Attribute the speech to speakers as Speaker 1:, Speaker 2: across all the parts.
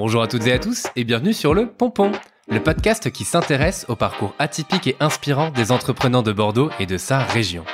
Speaker 1: Bonjour à toutes et à tous et bienvenue sur le Pompon, le podcast qui s'intéresse au parcours atypique et inspirant des entrepreneurs de Bordeaux et de sa région.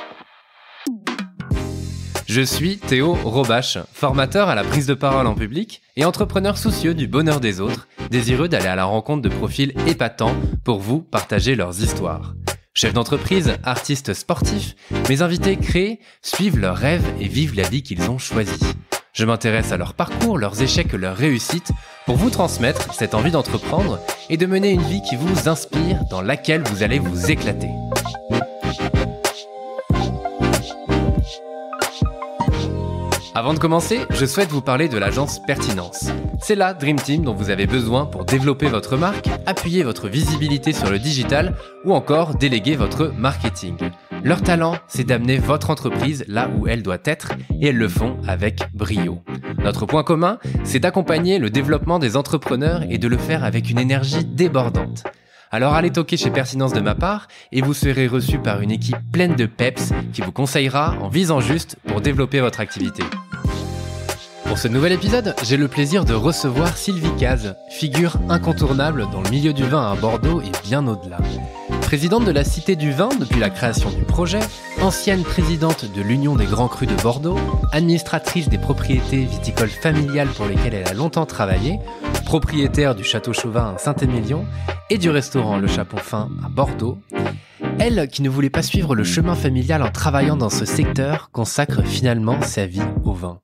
Speaker 1: Je suis Théo Robache, formateur à la prise de parole en public et entrepreneur soucieux du bonheur des autres, désireux d'aller à la rencontre de profils épatants pour vous partager leurs histoires. Chef d'entreprise, artistes sportif, mes invités créent, suivent leurs rêves et vivent la vie qu'ils ont choisie. Je m'intéresse à leur parcours, leurs échecs, leurs réussites, pour vous transmettre cette envie d'entreprendre et de mener une vie qui vous inspire, dans laquelle vous allez vous éclater. Avant de commencer, je souhaite vous parler de l'agence Pertinence. C'est la Dream Team dont vous avez besoin pour développer votre marque, appuyer votre visibilité sur le digital ou encore déléguer votre marketing. Leur talent, c'est d'amener votre entreprise là où elle doit être, et elles le font avec brio. Notre point commun, c'est d'accompagner le développement des entrepreneurs et de le faire avec une énergie débordante. Alors allez toquer chez Persinence de ma part et vous serez reçu par une équipe pleine de peps qui vous conseillera en visant juste pour développer votre activité. Pour ce nouvel épisode, j'ai le plaisir de recevoir Sylvie Caz, figure incontournable dans le milieu du vin à Bordeaux et bien au-delà. Présidente de la Cité du Vin depuis la création du projet, ancienne présidente de l'Union des Grands Crus de Bordeaux, administratrice des propriétés viticoles familiales pour lesquelles elle a longtemps travaillé, propriétaire du Château Chauvin à Saint-Émilion et du restaurant Le Chapon Fin à Bordeaux, elle, qui ne voulait pas suivre le chemin familial en travaillant dans ce secteur, consacre finalement sa vie au vin.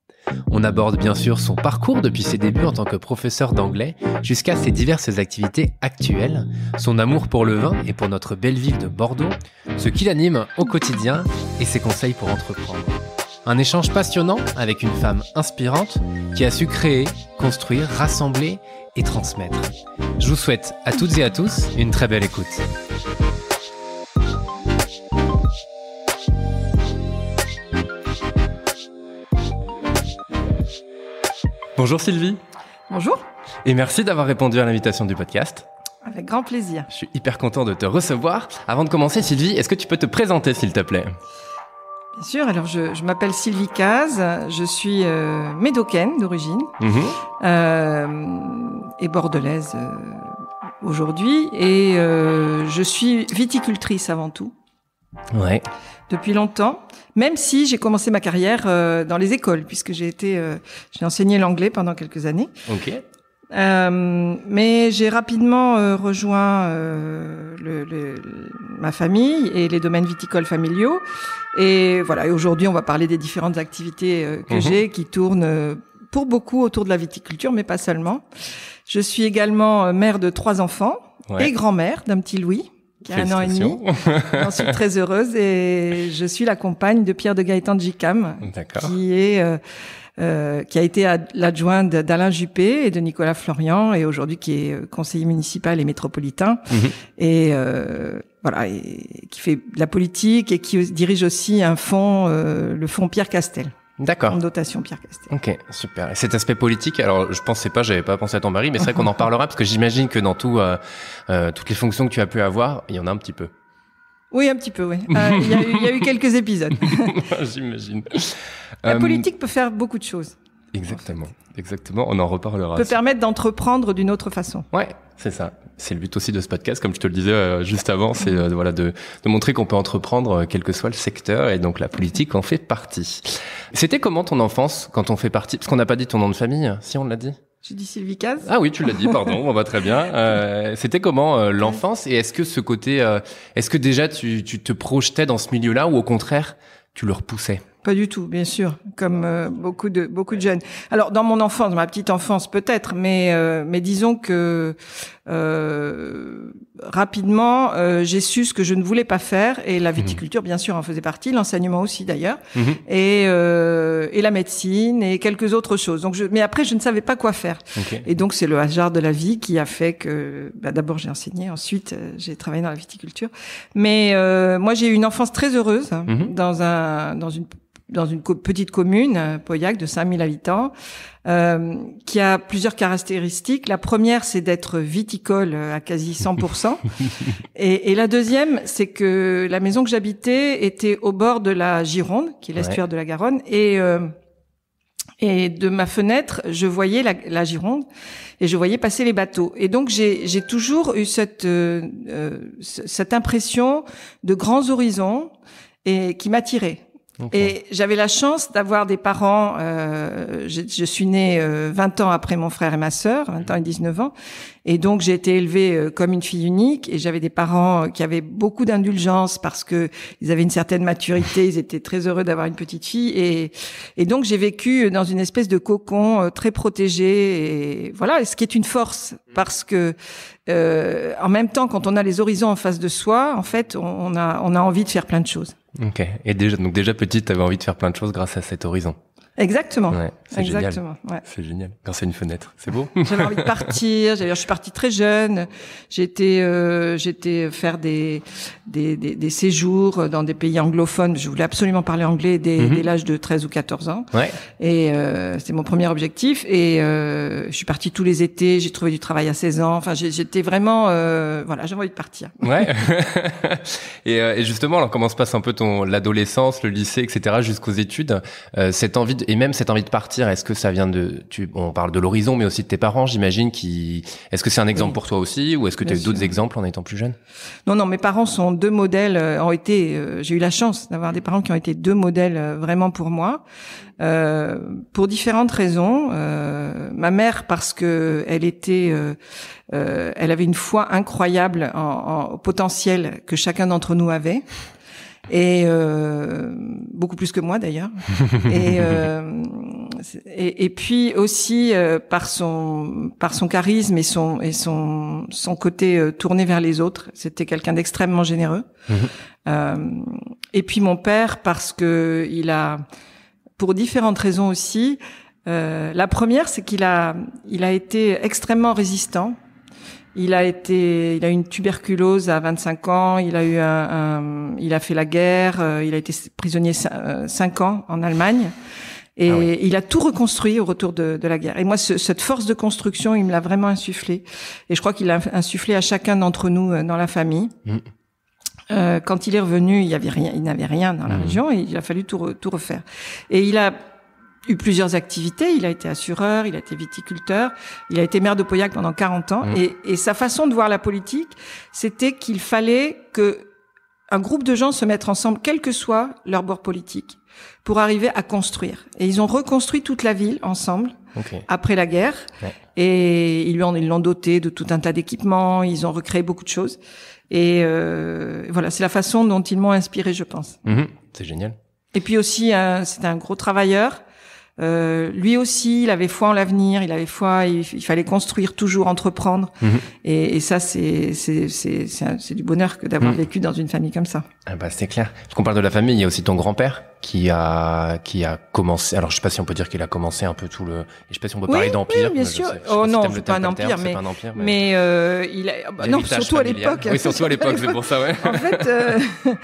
Speaker 1: On aborde bien sûr son parcours depuis ses débuts en tant que professeur d'anglais jusqu'à ses diverses activités actuelles, son amour pour le vin et pour notre belle ville de Bordeaux, ce qui l'anime au quotidien et ses conseils pour entreprendre. Un échange passionnant avec une femme inspirante qui a su créer, construire, rassembler et transmettre. Je vous souhaite à toutes et à tous une très belle écoute. Bonjour Sylvie. Bonjour. Et merci d'avoir répondu à l'invitation du podcast.
Speaker 2: Avec grand plaisir. Je
Speaker 1: suis hyper content de te recevoir. Avant de commencer, Sylvie, est-ce que tu peux te présenter, s'il te plaît
Speaker 2: Bien sûr. Alors, je, m'appelle Sylvie Caz. Je suis euh, médocaine d'origine mhm. euh, et bordelaise euh, aujourd'hui. Et je suis viticultrice avant tout. Ouais. Depuis longtemps, même si j'ai commencé ma carrière euh, dans les écoles, puisque j'ai été, euh, j'ai enseigné l'anglais pendant quelques années. Ok. Euh, mais j'ai rapidement euh, rejoint le, le, ma famille et les domaines viticoles familiaux. Et voilà. Et aujourd'hui, on va parler des différentes activités que mhm. j'ai, qui tournent pour beaucoup autour de la viticulture, mais pas seulement. Je suis également mère de trois enfants et grand-mère d'un petit Louis il un an et demi. J'en suis très heureuse et je suis la compagne de Pierre de Gaëtan Jicam, qui est euh, euh, qui a été l'adjointe d'Alain Juppé et de Nicolas Florian et aujourd'hui qui est euh, conseiller municipal et métropolitain mhm. et euh, voilà et qui fait de la politique et qui dirige aussi un fonds euh, le fonds Pierre Castel. D'accord. En dotation Pierre Castel.
Speaker 1: Ok, super. Et cet aspect politique, alors je pensais pas, j'avais pas pensé à ton mari, mais c'est vrai qu'on en parlera parce que j'imagine que dans tout, euh, euh, toutes les fonctions que tu as pu avoir, il y en a un petit peu.
Speaker 2: Oui, un petit peu, oui. Euh, il y, a eu quelques épisodes.
Speaker 1: j'imagine. La politique
Speaker 2: peut faire beaucoup de choses.
Speaker 1: Exactement. Exactement, on en reparlera. Peut
Speaker 2: permettre d'entreprendre d'une autre façon. Ouais,
Speaker 1: c'est ça. C'est le but aussi de ce podcast, comme je te le disais euh, juste avant, c'est euh, voilà de, montrer qu'on peut entreprendre euh, quel que soit le secteur, et donc la politique en fait partie. C'était comment ton enfance quand on fait partie Parce qu'on n'a pas dit ton nom de famille, si on l'a dit. Je dis Sylvie Caz Ah oui, tu l'as dit, pardon, on va très bien. C'était comment l'enfance Et est-ce que ce côté, est-ce que déjà tu, tu te projetais dans ce milieu-là ou au contraire, tu le repoussais
Speaker 2: pas du tout, bien sûr, comme euh, beaucoup de beaucoup de jeunes. Alors dans mon enfance, ma petite enfance peut-être, mais euh, mais disons que euh, rapidement j'ai su ce que je ne voulais pas faire et la viticulture mhm. bien sûr en faisait partie, l'enseignement aussi d'ailleurs mhm. et la médecine et quelques autres choses. Donc je, mais après je ne savais pas quoi faire et donc c'est le hasard de la vie qui a fait que bah, d'abord j'ai enseigné, ensuite j'ai travaillé dans la viticulture. Mais moi j'ai eu une enfance très heureuse mhm. dans un dans une dans une petite commune, euh, Pauillac, de 5000 habitants, euh, qui a plusieurs caractéristiques. La première, c'est d'être viticole euh, à quasi 100%. et, la deuxième, c'est que la maison que j'habitais était au bord de la Gironde, qui est l'estuaire de la Garonne, et... Euh, et de ma fenêtre, je voyais la, Gironde et je voyais passer les bateaux. Et donc j'ai toujours eu cette, euh, euh cette impression de grands horizons et qui m'attirait. Et j'avais la chance d'avoir des parents, euh, je, suis née 20 euh, ans après mon frère et ma sœur, 20 ans et 19 ans, et donc j'ai été élevée euh, comme une fille unique, et j'avais des parents qui avaient beaucoup d'indulgence parce que ils avaient une certaine maturité, ils étaient très heureux d'avoir une petite fille, et, donc j'ai vécu dans une espèce de cocon très protégé, et voilà, ce qui est une force, parce que en même temps, quand on a les horizons en face de soi, en fait, on a envie de faire plein de choses.
Speaker 1: Ok. Et déjà, donc déjà petite, t'avais envie de faire plein de choses grâce à cet horizon. Exactement. Ouais, c'est Génial. C'est génial. Quand c'est une fenêtre, c'est beau. J'avais envie de partir.
Speaker 2: Je suis partie très jeune. J'étais, euh, j'étais faire des des, des, séjours dans des pays anglophones. Je voulais absolument parler anglais dès, mhm. dès l'âge de 13 ou 14 ans. Ouais. Et euh, c'est mon premier objectif. Et euh, je suis partie tous les étés. J'ai trouvé du travail à 16 ans. Enfin, j'étais vraiment, euh, voilà, j'avais envie de partir.
Speaker 1: Ouais. et, euh, et, justement, alors comment se passe un peu ton l'adolescence, le lycée, etc., jusqu'aux études euh, Cette envie de et même cette envie de partir, est-ce que ça vient de tu on parle de l'horizon mais aussi de tes parents, j'imagine qui est-ce que c'est un exemple pour toi aussi ou est-ce que tu as eu d'autres exemples en étant plus jeune
Speaker 2: Non non, mes parents sont deux modèles euh, ont été euh, j'ai eu la chance d'avoir des parents qui ont été deux modèles euh, vraiment pour moi. Euh, pour différentes raisons, ma mère parce que elle était elle avait une foi incroyable en, au potentiel que chacun d'entre nous avait et euh, beaucoup plus que moi d'ailleurs. Euh, et, puis aussi euh, par son par son charisme et son et son son côté tourné vers les autres. C'était quelqu'un d'extrêmement généreux. Mhm. et puis mon père parce que il a pour différentes raisons aussi. la première, c'est qu'il a, il a été extrêmement résistant il a été, il a eu une tuberculose à 25 ans. Il a eu un, il a fait la guerre. Euh, il a été prisonnier 5, euh, ans en Allemagne. Et ah il a tout reconstruit au retour de, la guerre. Et moi, cette force de construction, il me l'a vraiment insufflé. Et je crois qu'il l'a insufflé à chacun d'entre nous euh, dans la famille. Mm. quand il est revenu, il y avait rien, il n'avait rien dans la mm. région et il a fallu tout, tout refaire. Et il a eu plusieurs activités. Il a été assureur, il a été viticulteur, il a été maire de Pauillac pendant 40 ans. Mmh. Et, sa façon de voir la politique, c'était qu'il fallait que un groupe de gens se mettent ensemble, quel que soit leur bord politique, pour arriver à construire. Et ils ont reconstruit toute la ville ensemble après la guerre. Et ils l'ont ils l'ont doté de tout un tas d'équipements. Ils ont recréé beaucoup de choses. Et euh, voilà, c'est la façon dont ils m'ont inspiré, je pense.
Speaker 1: Mmh c'est génial.
Speaker 2: Et puis aussi, euh, c'était un gros travailleur. Euh, lui aussi, il avait foi en l'avenir, il avait foi, il, fallait construire, toujours entreprendre. Mhm. Et, et, ça, c'est du bonheur que d'avoir mhm. vécu dans une famille comme ça.
Speaker 1: Ah bah c'est clair. Parce qu'on parle de la famille, il y a aussi ton grand-père qui a qui a commencé. Alors je sais pas si on peut dire qu'il a commencé un peu tout le. Je sais pas si on peut parler d'empire. Oui, bien sûr. oh non, pas, un empire, mais, un empire,
Speaker 2: mais euh, il a non surtout à l'époque. Oui, surtout à l'époque, c'est pour ça, ouais. en fait, euh,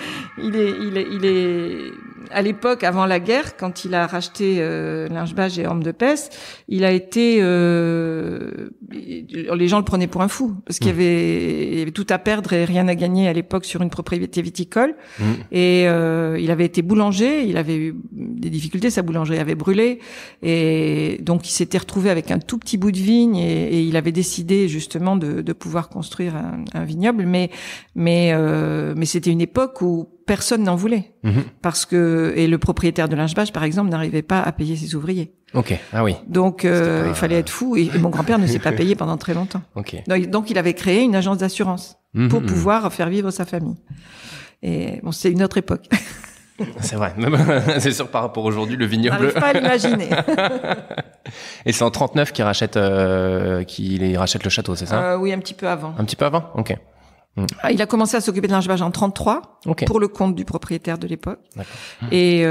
Speaker 2: il est il est il est à l'époque, avant la guerre, quand il a racheté euh, Lingebage et Homme de Peste, il a été... Euh, les gens le prenaient pour un fou, parce qu'il y, mmh. avait, y avait tout à perdre et rien à gagner à l'époque sur une propriété viticole. Mmh. Et euh, il avait été boulanger, il avait eu des difficultés, sa boulangerie avait brûlé. Et donc, il s'était retrouvé avec un tout petit bout de vigne et, il avait décidé justement de, de pouvoir construire un, un vignoble. Mais, mais, euh, mais c'était une époque où personne n'en voulait mhm. parce que et le propriétaire de bâche, par exemple n'arrivait pas à payer ses ouvriers.
Speaker 1: OK. Ah oui.
Speaker 2: Donc euh, il fallait être fou et, mon grand-père ne s'est pas payé pendant très longtemps. Ok. Donc, il avait créé une agence d'assurance mhm. pour pouvoir faire vivre sa famille. Et bon, c'est une autre époque.
Speaker 1: C'est vrai. c'est sûr par rapport aujourd'hui le vignoble. On pas à l'imaginer. Et c'est en 39 qu'il euh, rachète, le château, c'est ça euh,
Speaker 2: Oui, un petit peu avant.
Speaker 1: Un petit peu avant, ok. Mm.
Speaker 2: Ah, il a commencé à s'occuper de l'ingébage en 33 okay. pour le compte du propriétaire de l'époque. Euh, et,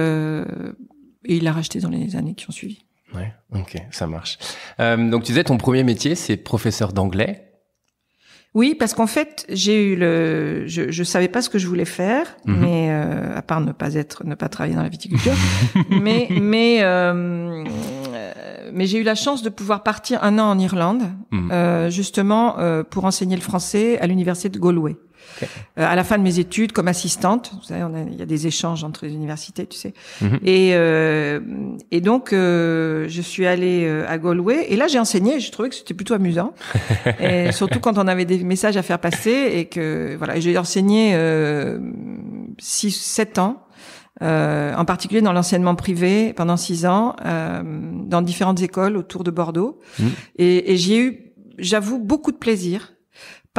Speaker 2: il l'a racheté dans les années qui ont suivi.
Speaker 1: Ouais, ok, ça marche. Euh, donc tu disais ton premier métier, c'est professeur d'anglais.
Speaker 2: Oui, parce qu'en fait, j'ai eu le, je, je savais pas ce que je voulais faire, mhm. mais euh, à part ne pas être, ne pas travailler dans la viticulture, mais mais euh, euh, mais j'ai eu la chance de pouvoir partir un an en Irlande, mhm. justement pour enseigner le français à l'université de Galway. Euh, à la fin de mes études, comme assistante, vous savez, on il y a des échanges entre les universités, tu sais. Mhm. Et euh, et donc euh, je suis allée à Galway et là j'ai enseigné. Je trouvé que c'était plutôt amusant, et surtout quand on avait des messages à faire passer et que voilà. J'ai enseigné 6 sept ans. en particulier dans l'enseignement privé pendant six ans, dans différentes écoles autour de Bordeaux. Mhm. Et, et j'y ai eu, j'avoue, beaucoup de plaisir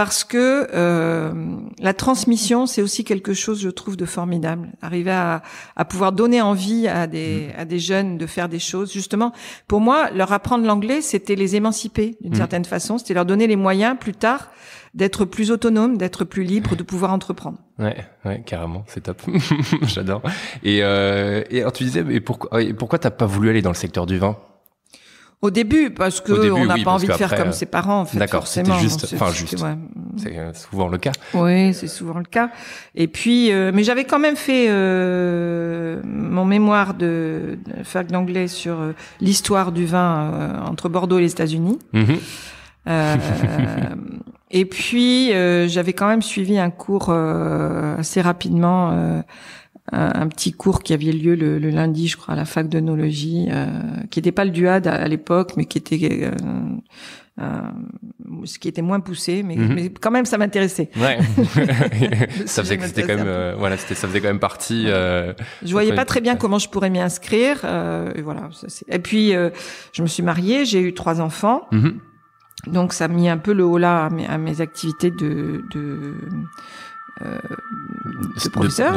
Speaker 2: parce que euh, la transmission, c'est aussi quelque chose, je trouve, de formidable. Arriver à, à pouvoir donner envie à des, mm. à des jeunes de faire des choses. Justement, pour moi, leur apprendre l'anglais, c'était les émanciper d'une mm. certaine façon, c'était leur donner les moyens plus tard d'être plus autonome, d'être plus libre, de pouvoir entreprendre.
Speaker 1: Ouais, ouais carrément, c'est top. J'adore. Et, euh, alors tu disais, mais pourquoi, pourquoi t'as pas voulu aller dans le secteur du vin
Speaker 2: au début, parce que on n'a pas envie de faire comme ses parents, en fait. D'accord, c'était juste, enfin juste.
Speaker 1: C'est euh, souvent le cas.
Speaker 2: Oui, c'est souvent le cas. Et puis, euh, mais j'avais quand même fait euh, mon mémoire de, fac d'anglais sur l'histoire du vin entre Bordeaux et les États-Unis. Mm-hmm. et puis, j'avais quand même suivi un cours assez rapidement un petit cours qui avait lieu le, lundi, je crois, à la fac de euh, qui n'était pas le DUAD à, l'époque, mais qui était euh, euh, ce qui était moins poussé, mais, mhm. quand même ça m'intéressait. Ouais.
Speaker 1: ça faisait quand même euh, voilà, c'était ça faisait quand même partie. Euh, je voyais pas très
Speaker 2: bien comment je pourrais m'y inscrire. et voilà. et puis je me suis mariée, j'ai eu trois enfants, mhm. donc ça a mis un peu le haut là à mes, à mes activités de, de de euh, professeur,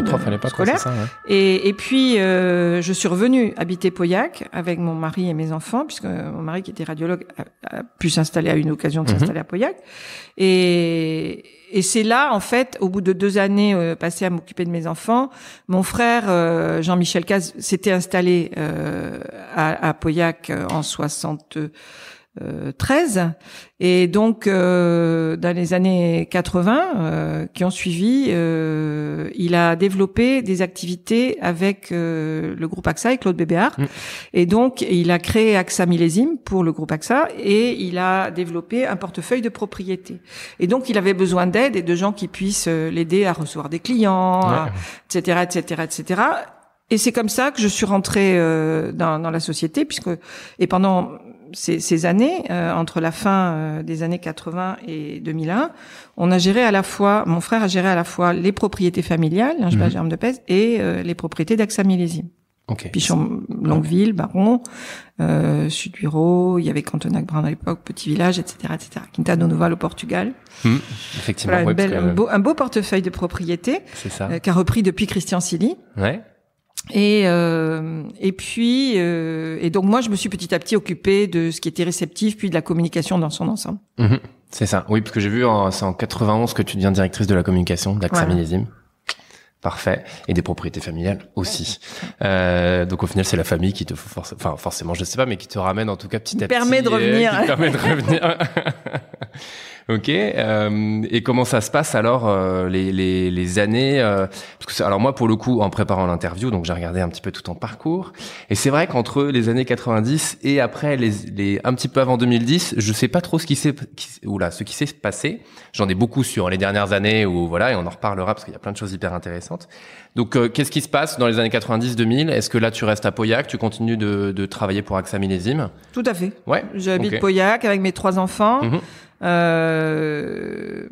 Speaker 2: et, puis, euh, je suis revenue habiter Pauillac avec mon mari et mes enfants, puisque mon mari, qui était radiologue, a, pu s'installer, à une occasion de mhm. s'installer à Pauillac. Et, et c'est là, en fait, au bout de deux années euh, passées à m'occuper de mes enfants, mon frère, Jean-Michel Caz, s'était installé à, à Pauillac en 62 13 euh, et donc euh, dans les années 80 euh, qui ont suivi il a développé des activités avec le groupe AXA et Claude Bébéard mm. et donc il a créé AXA Millésime pour le groupe AXA et il a développé un portefeuille de propriété et donc il avait besoin d'aide et de gens qui puissent l'aider à recevoir des clients etc etc etc et c'est comme ça que je suis rentrée dans, dans la société puisque et pendant ces, ces années, euh, entre la fin euh, des années 80 et 2001, on a géré à la fois, mon frère a géré à la fois les propriétés familiales, hein, mmh. germe de pèse, et euh, les propriétés daxa milésie Okay. Pichon, Longueville, Baron, euh, sud il y avait Cantonac Brun à l'époque, Petit Village, etc., etc. Quinta Noval au Portugal.
Speaker 3: Hmm. effectivement. un,
Speaker 2: beau, portefeuille de propriétés. Qui qu'a repris depuis Christian Silly. Ouais. Et, euh, et puis, euh, et donc moi, je me suis petit à petit occupée de ce qui était réceptif, puis de la communication dans son ensemble.
Speaker 1: Mhm. c'est ça, oui, parce que j'ai vu, c'est en 91 que tu deviens directrice de la communication d'AXA Parfait. Et des propriétés familiales aussi. Euh, donc au final, c'est la famille qui te, enfin forcément, je sais pas, mais qui te ramène en tout cas petit à permet petit. De euh, revenir. Qui te permet de revenir. Ok. Euh, et comment ça se passe alors euh, les, les, les, années euh, parce que, Alors moi, pour le coup, en préparant l'interview, donc j'ai regardé un petit peu tout ton parcours. Et c'est vrai qu'entre les années 90 et après les, les, un petit peu avant 2010, je sais pas trop ce qui s'est là ce qui s'est passé. J'en ai beaucoup sur les dernières années où voilà et on en reparlera parce qu'il y a plein de choses hyper intéressantes. Donc euh, qu'est-ce qui se passe dans les années 90-2000 Est-ce que là tu restes à Poyac, tu continues de, de travailler pour AXA
Speaker 2: Tout à fait. Ouais. J'habite okay. avec mes trois enfants. Mm-hmm. Euh,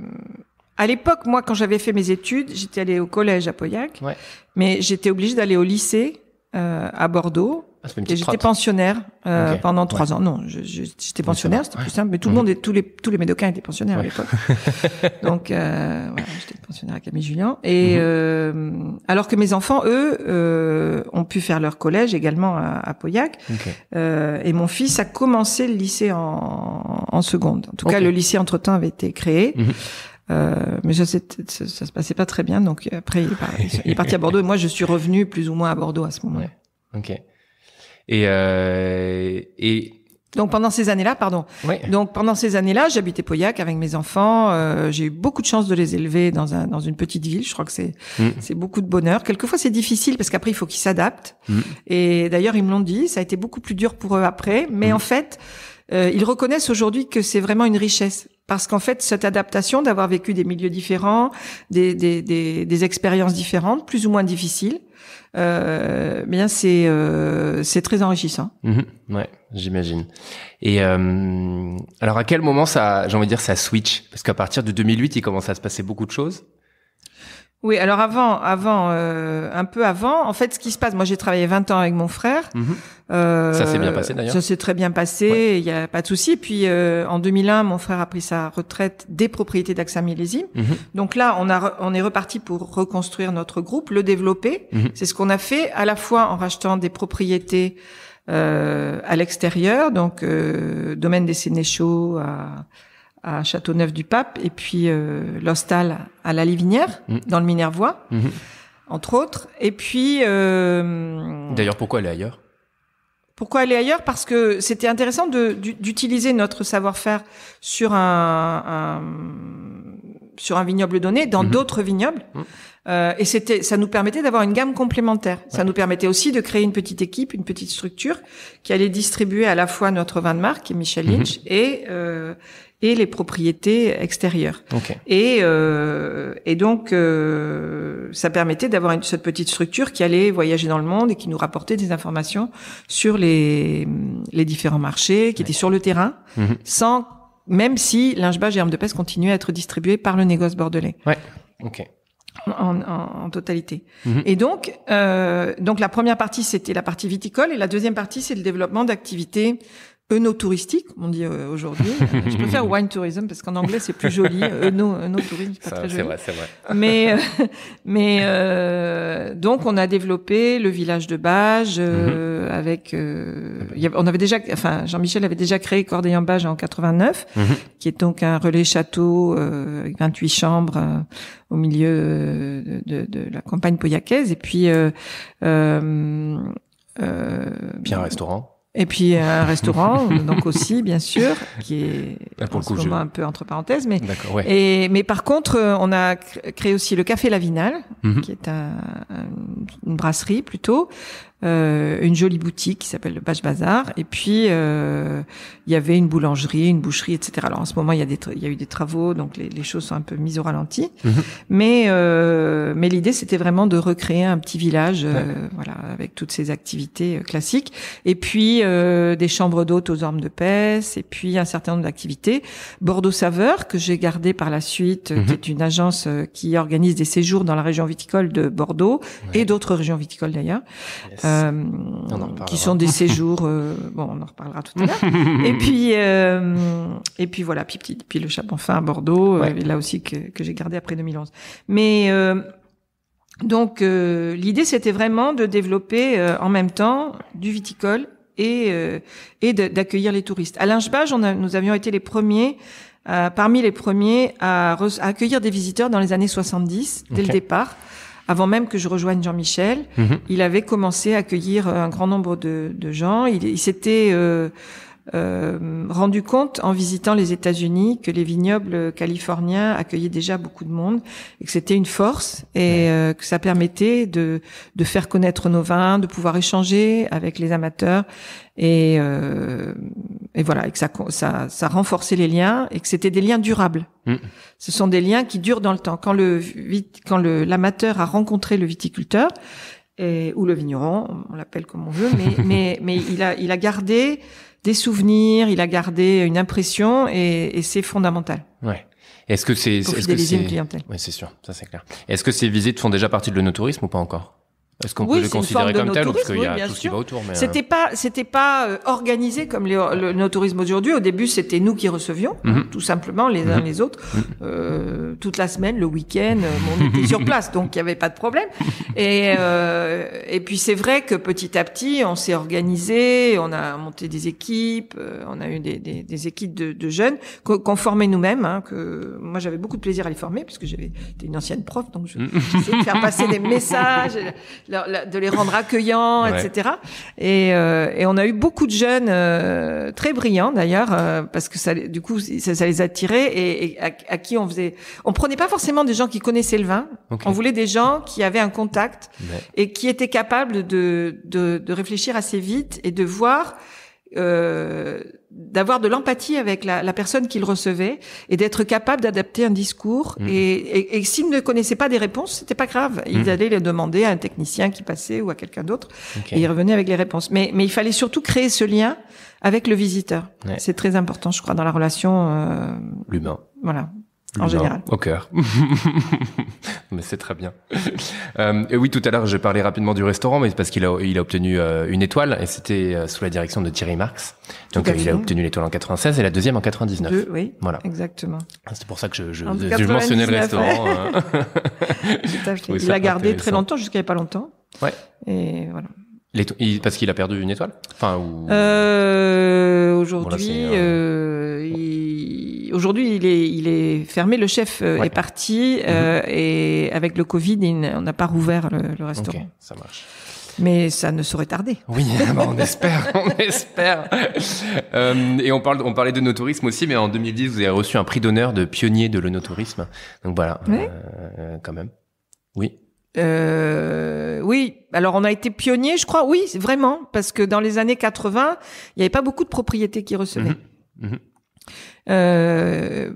Speaker 2: à l'époque, moi, quand j'avais fait mes études, j'étais allée au collège à Pauillac, ouais. mais j'étais obligée d'aller au lycée euh, à Bordeaux. Ah, et j'étais pensionnaire euh, pendant trois ans. Non, j'étais pensionnaire, c'était plus simple. Mais tout le monde, tous les tous les médocains étaient pensionnaires à l'époque. Donc, euh, j'étais pensionnaire à Camille Julien. Et mhm. euh, alors que mes enfants, eux, euh, ont pu faire leur collège également à, à Pauillac. Euh, et mon fils a commencé le lycée en en seconde. En tout cas, le lycée entre-temps avait été créé. Mhm. Euh, mais ça, ça, ça, se passait pas très bien. Donc après, il est, parti, à Bordeaux. Et moi, je suis revenu plus ou moins à Bordeaux à ce moment-là.
Speaker 1: Ok. Et, euh, et
Speaker 2: donc pendant ces années-là, pardon. Donc pendant ces années-là, j'habitais Pauillac avec mes enfants. Euh, j'ai eu beaucoup de chance de les élever dans un dans une petite ville. Je crois que c'est mm. c'est beaucoup de bonheur. Quelquefois c'est difficile parce qu'après il faut qu'ils s'adaptent. Mm. Et d'ailleurs ils me l'ont dit, ça a été beaucoup plus dur pour eux après. Mais mm. en fait, euh, ils reconnaissent aujourd'hui que c'est vraiment une richesse. Parce qu'en fait, cette adaptation d'avoir vécu des milieux différents, des, expériences différentes, plus ou moins difficiles, euh, bien c'est euh, très enrichissant.
Speaker 1: Mhm. ouais, j'imagine. Et euh, alors à quel moment ça, j'ai envie de dire ça switch Parce qu'à partir de 2008, il commence à se passer beaucoup de choses.
Speaker 2: Oui, alors avant, avant, un peu avant, en fait, ce qui se passe, moi j'ai travaillé 20 ans avec mon frère. Mhm. Euh, ça s'est bien passé d'ailleurs. Ça s'est très bien passé, il n'y a pas de souci. Puis euh, en 2001, mon frère a pris sa retraite des propriétés d'AXA Millésime. Mhm. Donc là, on, a on est reparti pour reconstruire notre groupe, le développer. Mhm. C'est ce qu'on a fait à la fois en rachetant des propriétés euh, à l'extérieur, donc euh, domaine des Sénéchaux à, à Châteauneuf-du-Pape, et puis l'hostal à la Livinière, mhm. dans le Minervois entre autres. Et puis. D'ailleurs,
Speaker 1: pourquoi aller ailleurs
Speaker 2: pourquoi aller ailleurs Parce que c'était intéressant d'utiliser notre savoir-faire sur un, sur un vignoble donné, dans mhm. d'autres vignobles. Mhm. Euh, et c'était, ça nous permettait d'avoir une gamme complémentaire. Ça nous permettait aussi de créer une petite équipe, une petite structure qui allait distribuer à la fois notre vin de marque, et Michel mhm. Lynch, et, euh, et les propriétés extérieures. Et, euh, et donc, euh, ça permettait d'avoir une, cette petite structure qui allait voyager dans le monde et qui nous rapportait des informations sur les, les différents marchés, qui étaient sur le terrain, mhm. sans même si linge et germe de peste continuaient à être distribué par le négoce bordelais. Ouais. Ok. En, en, totalité. Mhm. Et donc, euh, donc la première partie c'était la partie viticole et la deuxième partie c'est le développement d'activités œnotouristique, on dit euh, aujourd'hui. Euh, je préfère wine tourism parce qu'en anglais c'est plus joli. Euno-tourisme », c'est pas très joli. C'est vrai, c'est vrai. Mais, euh, mais euh, donc on a développé le village de Bage mhm. avec. on avait déjà, enfin Jean-Michel avait déjà créé en Bage en 89, mhm. qui est donc un relais château avec 28 chambres au milieu de, de, la campagne pauillacaise. Et puis euh, bien un restaurant. Et puis euh, un restaurant, donc aussi bien sûr, qui est ah, un peu entre parenthèses, mais mais par contre, euh, on a créé aussi le Café Lavinal, mhm. qui est une brasserie plutôt, euh, une jolie boutique qui s'appelle le Bache Bazar, et puis euh, il y avait une boulangerie, une boucherie, etc. Alors en ce moment, il y a, des il y a eu des travaux, donc les, les, choses sont un peu mises au ralenti. Mhm. Mais euh, mais l'idée, c'était vraiment de recréer un petit village, voilà, avec toutes ces activités classiques, et puis des chambres d'hôtes aux ormes de paix et puis un certain nombre d'activités. Bordeaux Saveur que j'ai gardé par la suite, qui mhm. est une agence qui organise des séjours dans la région viticole de Bordeaux et d'autres régions viticoles d'ailleurs. Euh, qui sont des séjours. Euh, bon, on en reparlera tout à l'heure. et puis, euh, et puis voilà, puis, puis, puis le chat enfin à Bordeaux, là aussi que, que j'ai gardé après 2011. Mais donc l'idée, c'était vraiment de développer en même temps du viticole et et d'accueillir les touristes. À Lingebage, on nous avions été les premiers. parmi les premiers à, accueillir des visiteurs dans les années 70, dès le départ avant même que je rejoigne Jean-Michel, mhm. il avait commencé à accueillir un grand nombre de, gens. Il, s'était euh, euh, rendu compte en visitant les États-Unis que les vignobles californiens accueillaient déjà beaucoup de monde et que c'était une force et euh, que ça permettait de, de faire connaître nos vins, de pouvoir échanger avec les amateurs et, euh, et voilà, et que ça, ça, ça renforçait les liens et que c'était des liens durables. Mm. Ce sont des liens qui durent dans le temps. Quand le quand le l'amateur a rencontré le viticulteur, et, ou le vigneron, on l'appelle comme on veut, mais, mais, mais il, a, il a gardé des souvenirs, il a gardé une impression et, c'est fondamental.
Speaker 1: Ouais. Est-ce que c'est, est-ce que c'est, ouais, c'est sûr, ça c'est clair. Est-ce que ces visites font déjà partie de tourismes ou pas encore est-ce qu'on peut le considérer comme tel Parce qu'il y a tout sûr. ce qui va autour. Euh, c'était
Speaker 2: pas, c'était pas euh, organisé comme le, nos tourisme aujourd'hui. Au début, c'était nous qui recevions, hein, mhm. tout simplement, les uns mhm. les autres, mhm. euh, toute la semaine, le week-end. on était sur place, donc il n'y avait pas de problème. Et, et puis c'est vrai que petit à petit, on s'est organisé, on a monté des équipes, on a eu des, des, équipes de, jeunes qu'on formait nous-mêmes. Hein, que moi, j'avais beaucoup de plaisir à les former, puisque j'avais une ancienne prof, donc je, je sais faire passer des messages de les rendre accueillants, etc. Et, euh, et, on a eu beaucoup de jeunes euh, très brillants d'ailleurs, euh, parce que ça, du coup, ça, les attirait et, à, qui on faisait. On prenait pas forcément des gens qui connaissaient le vin. On voulait des gens qui avaient un contact et qui étaient capables de, de, de réfléchir assez vite et de voir. Euh, d'avoir de l'empathie avec la, personne qu'il recevait et d'être capable d'adapter un discours. Mhm. Et, et, s'ils ne connaissaient pas des réponses, c'était pas grave. Mhm. Ils allaient les demander à un technicien qui passait ou à quelqu'un d'autre et ils revenaient avec les réponses. Mais, mais il fallait surtout créer ce lien avec le visiteur. C'est très important, je crois, dans la relation. Euh... L'humain. Voilà en général.
Speaker 1: Au cœur. mais c'est très bien. Euh, et oui, tout à l'heure, je parlais rapidement du restaurant, mais parce qu'il a, il a obtenu euh, une étoile, et c'était euh, sous la direction de Thierry Marx. Donc euh, il a obtenu l'étoile en 96 et la deuxième en 99. oui. Voilà. Exactement. C'est pour ça que je, je, je mentionnais le restaurant. Hein. Il l'a gardé très longtemps, jusqu'à il n'y a pas longtemps. Ouais. Et voilà. parce qu'il a perdu une étoile Enfin,
Speaker 2: Aujourd'hui, il aujourd'hui, il est, il est fermé. Le chef euh, est parti mhm. euh, et avec le Covid, on n'a pas rouvert le, restaurant. ça marche. Mais ça ne saurait tarder.
Speaker 1: Oui, ah bah, on espère, on espère. Euh, et on, parle, on parlait de nos tourisme aussi, mais en 2010, vous avez reçu un prix d'honneur de pionnier de l'onotourisme. Donc voilà, quand même. Oui.
Speaker 2: oui, alors on a été pionnier, je crois, oui, vraiment, parce que dans les années 80, il n'y avait pas beaucoup de propriétés qui recevaient. Mhm. Mhm. Euh,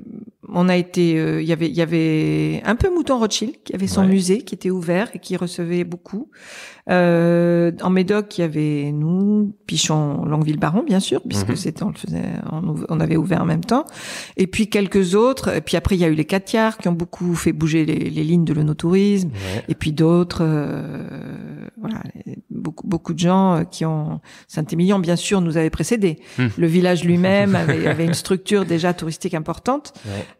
Speaker 2: on a été, euh, il y avait, il y avait un peu Mouton Rothschild qui avait son musée qui était ouvert et qui recevait beaucoup. Euh, en Médoc, il y avait nous, Pichon, Longueville-Baron, bien sûr, puisque mhm. c'était on le faisait, on, avait ouvert en même temps. Et puis quelques autres. Et puis après, il y a eu les Catiards qui ont beaucoup fait bouger les, lignes de l'onotourisme. tourisme. Et puis d'autres, euh, voilà, beaucoup beaucoup de gens euh, qui ont Saint-Émilion, bien sûr, nous avait précédé. Hmm. Le village lui-même avait, une structure déjà touristique importante.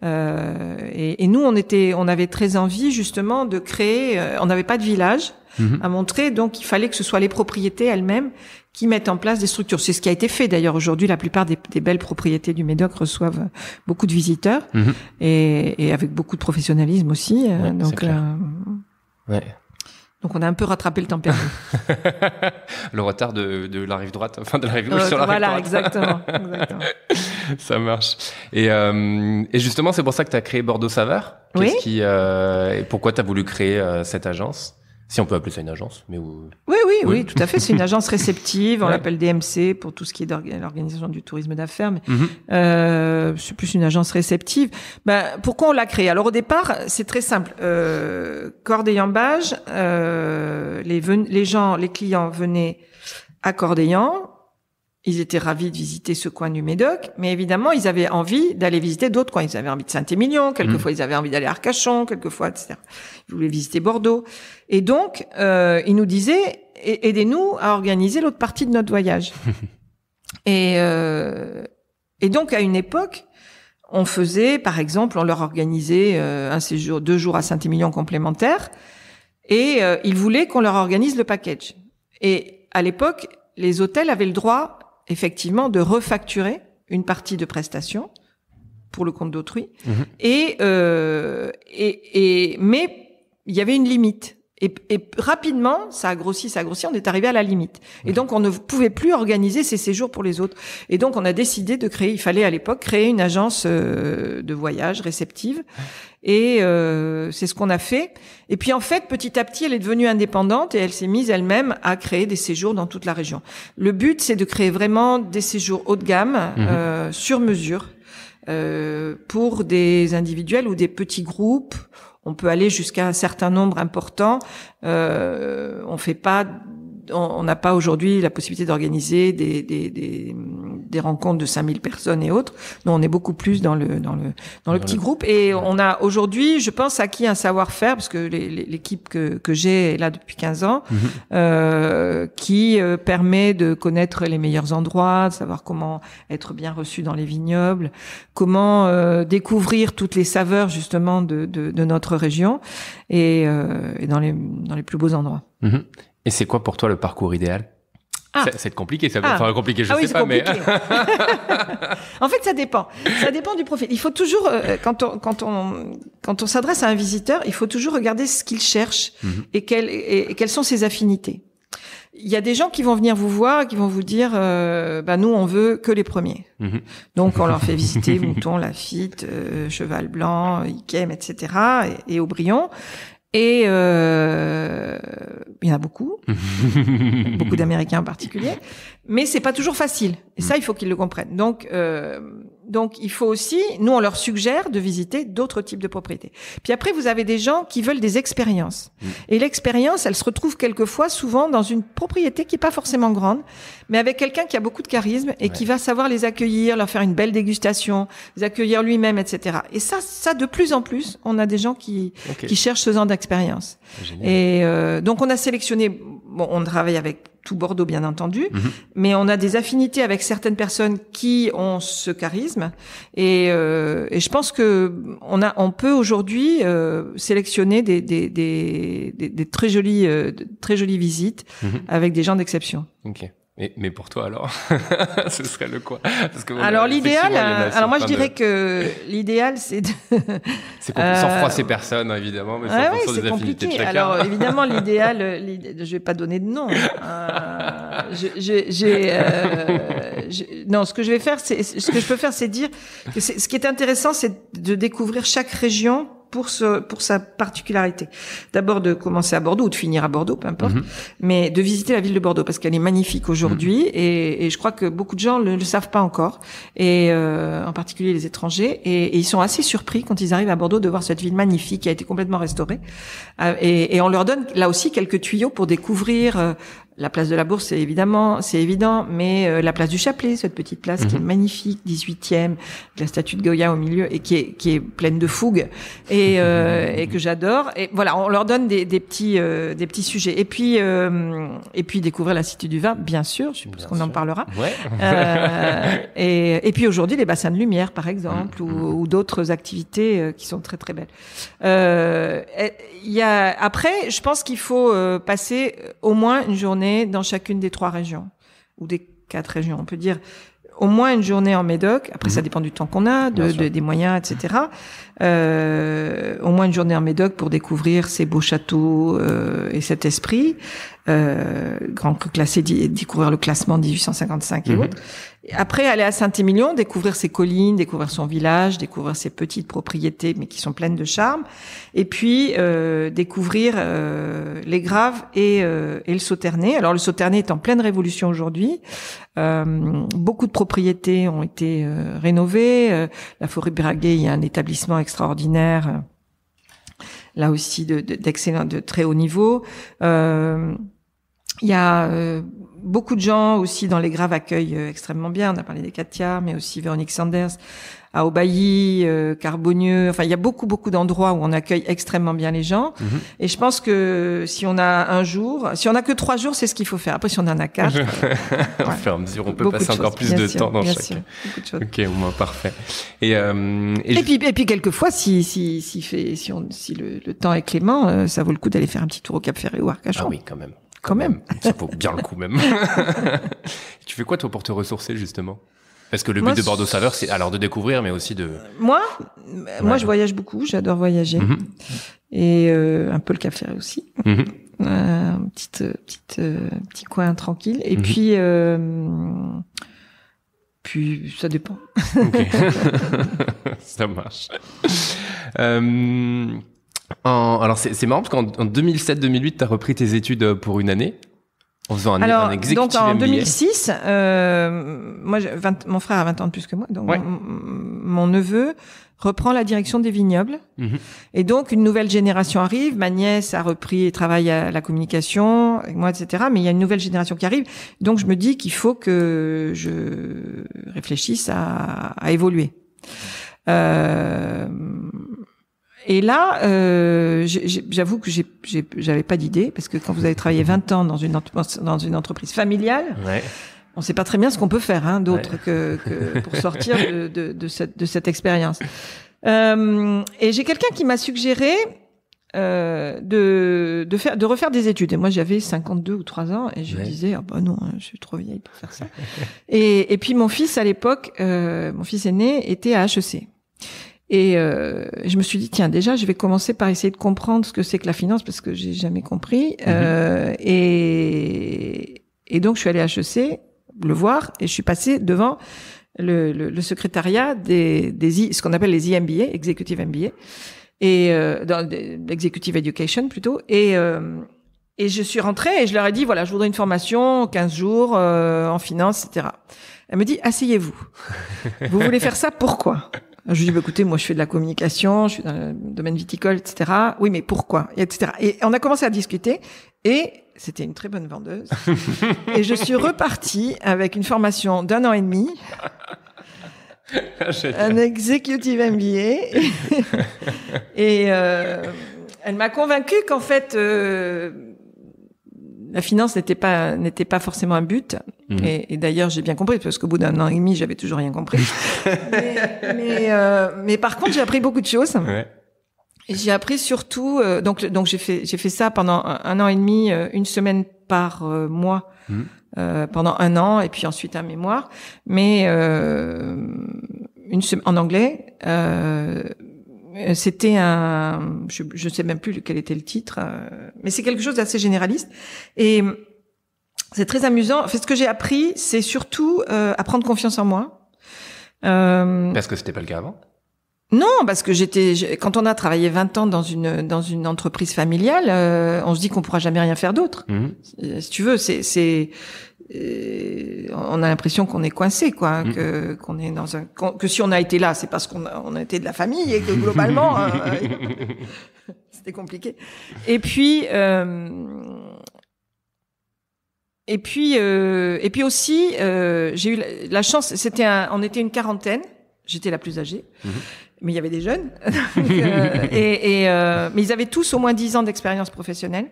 Speaker 2: Euh, et, et, nous, on était, on avait très envie justement de créer. Euh, on n'avait pas de village a mhm. à montrer. Donc, il fallait que ce soit les propriétés elles-mêmes qui mettent en place des structures. C'est ce qui a été fait d'ailleurs aujourd'hui. La plupart des, belles propriétés du Médoc reçoivent euh, beaucoup de visiteurs mhm. et, et, avec beaucoup de professionnalisme aussi. Euh, donc, euh, ouais. donc on a un peu rattrapé le temps perdu.
Speaker 1: le retard de, de, la rive droite, enfin de la rive gauche sur la rive droite. Voilà, exactement. ça marche. Et, et justement, c'est pour ça que tu as créé Bordeaux Saveur. qui, et pourquoi tu as voulu créer cette agence si on peut appeler ça une agence, mais où... oui, oui, oui, tout à fait. C'est une agence
Speaker 2: réceptive. On l'appelle DMC pour tout ce qui est l'organisation du tourisme d'affaires, mais mhm. euh, c'est plus une agence réceptive. Ben, pourquoi on l'a créée Alors au départ, c'est très simple. Euh, bage euh, les, les gens, les clients venaient à Cordeillan. Ils étaient ravis de visiter ce coin du Médoc, mais évidemment, ils avaient envie d'aller visiter d'autres coins. Ils avaient envie de Saint-Émilion, quelquefois mm. ils avaient envie d'aller à Arcachon, quelquefois, etc. Ils voulaient visiter Bordeaux. Et donc, euh, ils nous disaient, aidez-nous à organiser l'autre partie de notre voyage. et, euh, et donc, à une époque, on faisait, par exemple, on leur organisait euh, un séjour, deux jours à Saint-Émilion complémentaires, et euh, ils voulaient qu'on leur organise le package. Et à l'époque, les hôtels avaient le droit effectivement de refacturer une partie de prestation pour le compte d'autrui. Mhm. Et, euh, et, et, mais il y avait une limite. Et, rapidement, ça a grossi, ça a grossi, on est arrivé à la limite. Et donc, on ne pouvait plus organiser ces séjours pour les autres. Et donc, on a décidé de créer, il fallait à l'époque créer une agence euh, de voyage réceptive. Et euh, c'est ce qu'on a fait. Et puis, en fait, petit à petit, elle est devenue indépendante et elle s'est mise elle-même à créer des séjours dans toute la région. Le but, c'est de créer vraiment des séjours haut de gamme, mhm. euh, sur mesure, pour des individuels ou des petits groupes on peut aller jusqu'à un certain nombre important. Euh, on fait pas on n'a pas aujourd'hui la possibilité d'organiser des, des, rencontres de 5000 personnes et autres. Nous, on est beaucoup plus dans le, dans le, dans le petit groupe. Et on a aujourd'hui, je pense, acquis un savoir-faire, parce que l'équipe que, j'ai là depuis 15 ans, mhm. euh, qui euh, permet de connaître les meilleurs endroits, de savoir comment être bien reçu dans les vignobles, comment euh, découvrir toutes les saveurs, justement, de, notre région et, dans, les, dans les plus beaux endroits.
Speaker 1: Mhm. Et c'est quoi pour toi le parcours idéal C'est compliqué, ah. ça va être compliqué, ah. je ah sais pas, mais.
Speaker 2: en fait, ça dépend. Ça dépend du profil. Il faut toujours, euh, quand on, quand on, quand on s'adresse à un visiteur, il faut toujours regarder ce qu'il cherche mhm. et, quel, et, quelles sont ses affinités. Il y a des gens qui vont venir vous voir, qui vont vous dire, euh, bah nous on veut que les premiers. Mhm. Donc on leur fait visiter mouton, Lafitte, euh, cheval blanc, Ikem, etc. et, et Aubryon. Et euh, il y en a beaucoup, beaucoup d'Américains en particulier, mais c'est pas toujours facile. Et ça, il faut qu'ils le comprennent. Donc, euh, donc il faut aussi, nous on leur suggère de visiter d'autres types de propriétés. Puis après vous avez des gens qui veulent des expériences. Mm. Et l'expérience, elle se retrouve quelquefois souvent dans une propriété qui est pas forcément grande, mais avec quelqu'un qui a beaucoup de charisme et qui va savoir les accueillir, leur faire une belle dégustation, les accueillir lui-même, etc. Et ça, ça de plus en plus, on a des gens qui qui cherchent ce genre d'expérience. Et euh, donc on a sélectionné, on travaille avec tout Bordeaux bien entendu, mhm. mais on a des affinités avec certaines personnes qui ont ce charisme et, euh, je pense que on a on peut aujourd'hui euh, sélectionner des des, très jolies euh, très jolies visites mhm. avec des gens d'exception.
Speaker 1: Mais, mais, pour toi alors, ce serait le quoi Alors l'idéal, euh, alors moi je dirais que
Speaker 2: l'idéal c'est de... c'est compliqué, sans euh, froisser personne hein, évidemment, mais ah c'est compliqué. De alors évidemment l'idéal, euh, je vais pas donner de nom. Hein. non, ce que je vais faire, c'est ce que je peux faire, c'est dire que ce qui est intéressant, c'est de découvrir chaque région pour, sa particularité. D'abord de commencer à Bordeaux ou de finir à Bordeaux, peu importe, mhm. mais de visiter la ville de Bordeaux parce qu'elle est magnifique aujourd'hui mhm. et, je crois que beaucoup de gens ne le, savent pas encore, et euh, en particulier les étrangers, et, ils sont assez surpris quand ils arrivent à Bordeaux de voir cette ville magnifique qui a été complètement restaurée. Euh, et, on leur donne là aussi quelques tuyaux pour découvrir euh, la place de la Bourse, c'est évidemment, c'est évident, mais euh, la place du Chapelet, cette petite place qui est mhm. magnifique, 18e, la statue de Goya au milieu et qui est, qui est pleine de fougue et, mhm. euh, et que j'adore. Et voilà, on leur donne des, des petits, euh, des petits sujets. Et puis, et puis découvrir la Cité du Vin, bien sûr, je suppose qu'on en parlera. et, puis aujourd'hui, les bassins de lumière, par exemple, mhm. ou, ou d'autres activités qui sont très très belles. Il y a après, je pense qu'il faut passer au moins une journée dans chacune des trois régions ou des quatre régions. On peut dire au moins une journée en Médoc. Après, ça mhm. dépend du temps qu'on a, des moyens, etc. Euh, au moins une journée en Médoc pour découvrir ces beaux châteaux euh, et cet esprit euh, grand que classé, découvrir le classement 1855 et mhm. autres. Après, aller à Saint-Émilion, découvrir ses collines, découvrir son village, découvrir ses petites propriétés, mais qui sont pleines de charme. Et puis, euh, découvrir euh, les Graves et, euh, et le Sauternay. Alors, le Sauternay est en pleine révolution aujourd'hui. Euh, beaucoup de propriétés ont été euh, rénovées. la forêt Biraguet, il y a un établissement extraordinaire. Là aussi, d'excellent, de, de, très haut niveau. Euh, il y a euh, beaucoup de gens aussi dans les graves accueillent euh, extrêmement bien. On a parlé des Katia, mais aussi Véronique Sanders à Aubailly, euh, Carbonieux. Enfin, il y a beaucoup, beaucoup d'endroits où on accueille extrêmement bien les gens. Mhm. Et je pense que si on a un jour, si on a que trois jours, c'est ce qu'il faut faire. Après, si on en a quatre, on on peut passer encore plus de temps dans chaque.
Speaker 1: Ok, au moins parfait. Et, euh, et, puis,
Speaker 2: et puis quelquefois, si si si fait, si, on, si le, temps est clément, euh, ça vaut le coup d'aller faire un petit tour au Cap Ferré ou à Arcachon. Ah oui, quand même. Quand même. Ça
Speaker 1: vaut bien le coup même. tu fais quoi toi pour te ressourcer justement parce que le but de Bordeaux Saveur, c'est alors de découvrir, mais aussi de. Moi,
Speaker 2: moi, je voyage beaucoup. J'adore voyager mm-hmm. et euh, un peu le café aussi. Mm-hmm. Euh, un petite, euh, petite, petit coin tranquille. Et mm-hmm. puis, puis ça dépend.
Speaker 1: ça marche alors c'est marrant parce qu'en 2007-2008, tu as repris tes études euh, pour une année en faisant un, alors, donc en 2006,
Speaker 2: euh, moi, mon frère a 20 ans de plus que moi, donc mon, neveu reprend la direction des vignobles. Mm-hmm. Et donc, une nouvelle génération arrive. Ma nièce a repris et travaille à la communication, avec moi, etc. Mais il y a une nouvelle génération qui arrive. Donc, je me dis qu'il faut que je réfléchisse à, à évoluer. Euh, et là, euh, j'avoue que j'avais pas d'idée, parce que quand vous avez travaillé 20 ans dans une, dans une entreprise familiale, on ne sait pas très bien ce qu'on peut faire hein, d'autre que, que, pour sortir de, de, de cette, de cette expérience. Euh, et j'ai quelqu'un qui m'a suggéré euh, de, de, faire, de refaire des études. Et moi, j'avais 52 ou 3 ans et je disais, ah bah non, hein, je suis trop vieille pour faire ça. et, et puis mon fils à l'époque, euh, mon fils aîné, était à HEC. Et euh, je me suis dit, tiens, déjà, je vais commencer par essayer de comprendre ce que c'est que la finance, parce que j'ai jamais compris. Mhm. Euh, et, et donc, je suis allée à HEC le voir, et je suis passée devant le, le, secrétariat des, des ce qu'on appelle les IMBA, Executive MBA, et euh, dans, Executive Education plutôt. Et, et je suis rentrée et je leur ai dit, voilà, je voudrais une formation, 15 jours, en finance, etc. Elle me dit, asseyez-vous.
Speaker 3: Vous voulez faire ça,
Speaker 2: pourquoi je lui dis, bah, écoutez, moi, je fais de la communication, je suis dans le domaine viticole, etc. Oui, mais pourquoi? Et etc. Et on a commencé à discuter et c'était une très bonne vendeuse. et je suis repartie avec une formation d'un an et demi. Ah, un executive MBA. et euh, elle m'a convaincue qu'en fait, euh, la finance n'était pas n'était pas forcément un but. Mhm. Et, d'ailleurs, j'ai bien compris parce qu'au bout d'un an et demi, j'avais toujours rien compris. Euh, mais, par contre, j'ai appris beaucoup de choses. J'ai appris surtout euh, donc donc j'ai fait j'ai fait ça pendant un, an et demi, euh, une semaine par mois. Mhm. pendant un an et puis ensuite un mémoire mais une en anglais euh, c'était un, je ne sais même plus quel était le titre, euh, mais c'est quelque chose d'assez généraliste. Et c'est très amusant. ce que j'ai appris, c'est surtout euh, à prendre confiance en moi. Parce
Speaker 1: que c'était pas le cas avant.
Speaker 2: Non, parce que j'étais quand on a travaillé 20 ans dans une dans une entreprise familiale, on se dit qu'on pourra jamais rien faire d'autre. Mmh. Si tu veux, c'est c'est on a l'impression qu'on est coincé, quoi, hein, mm. que qu'on est dans un que si on a été là, c'est parce qu'on a, on a été de la famille et que globalement hein, c'était compliqué. Et puis euh, et puis euh, et puis aussi euh, j'ai eu la, chance, c'était on était une quarantaine, j'étais la plus âgée. Mm-hmm mais il y avait des jeunes. Euh, et, euh, mais ils avaient tous au moins 10 ans d'expérience professionnelle.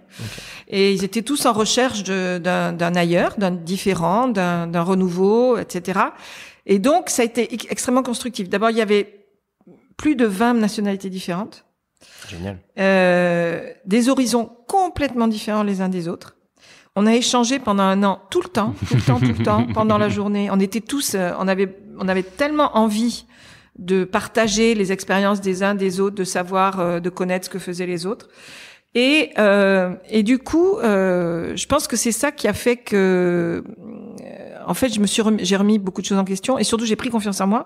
Speaker 2: Et ils étaient tous en recherche d'un ailleurs, d'un différent, d'un renouveau, etc. Et donc, ça a été extrêmement constructif. D'abord, il y avait plus de 20 nationalités différentes. Génial. Euh, des horizons complètement différents les uns des autres. On a échangé pendant un an, tout le temps, tout le temps, tout le temps, pendant la journée. On était tous, euh, on avait, on avait tellement envie de partager les expériences des uns des autres, de savoir, euh, de connaître ce que faisaient les autres. Et, euh, et du coup, euh, je pense que c'est ça qui a fait que, en fait, je me suis remis, j'ai remis beaucoup de choses en question et surtout j'ai pris confiance en moi.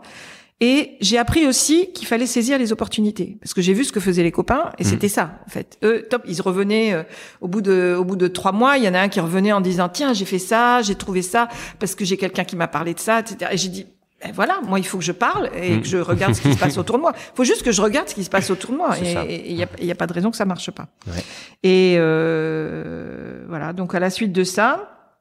Speaker 2: Et j'ai appris aussi qu'il fallait saisir les opportunités parce que j'ai vu ce que faisaient les copains et mmh. c'était ça en fait. Eux, top, ils revenaient au bout de au bout de trois mois, il y en a un qui revenait en disant tiens j'ai fait ça, j'ai trouvé ça parce que j'ai quelqu'un qui m'a parlé de ça, etc. Et j'ai dit voilà, moi, il faut que je parle et mm. que je regarde ce qui se passe autour de moi. Il faut juste que je regarde ce qui se passe autour de moi. Et il n'y a, pas de raison que ça marche pas. Et euh, voilà, donc à la suite de ça,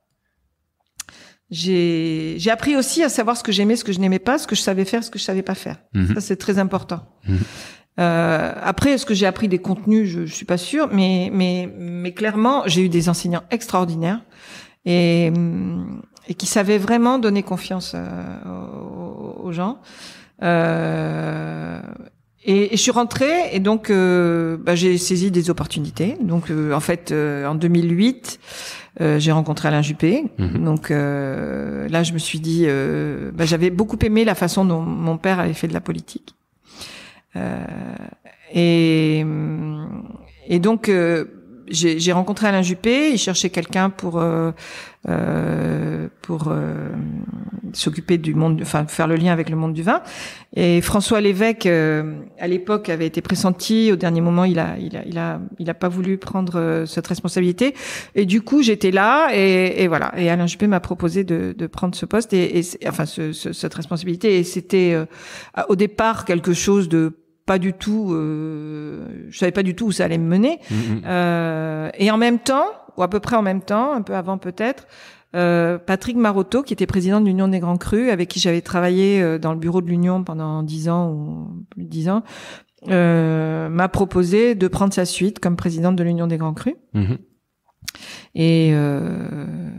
Speaker 2: j'ai appris aussi à savoir ce que j'aimais, ce que je n'aimais pas, ce que je savais faire, ce que je savais pas faire. Mm-hmm. Ça, c'est très important. Mm-hmm. Euh, après, est-ce que j'ai appris des contenus je, ne suis pas sûre, mais mais mais clairement, j'ai eu des enseignants extraordinaires et hum, et qui savait vraiment donner confiance euh, aux, gens. Euh, et, je suis rentrée et donc euh, bah, j'ai saisi des opportunités. Donc euh, en fait en 2008 j'ai rencontré Alain Juppé. Mhm. Donc là je me suis dit bah, j'avais beaucoup aimé la façon dont mon père avait fait de la politique. et et donc j'ai rencontré Alain Juppé, il cherchait quelqu'un pour euh, euh pour euh, s'occuper du monde, enfin faire le lien avec le monde du vin. Et François Lévesque, euh, à l'époque, avait été pressenti. Au dernier moment, il a, il a, il a, il a pas voulu prendre cette responsabilité. Et du coup, j'étais là, et, voilà. Et Alain Juppé m'a proposé de, de, prendre ce poste, et, et enfin ce, cette responsabilité. Et c'était au départ quelque chose de pas du tout, euh, je savais pas du tout où ça allait me mener. Mm, mm. Euh, et en même temps, ou à peu près en même temps, un peu avant peut-être, euh, Patrick Marotto, qui était président de l'Union des Grands Crus, avec qui j'avais travaillé dans le bureau de l'Union pendant dix ans ou plus de dix ans, m'a proposé de prendre sa suite comme présidente de l'Union des Grands Crus. Mm-hmm. Et euh,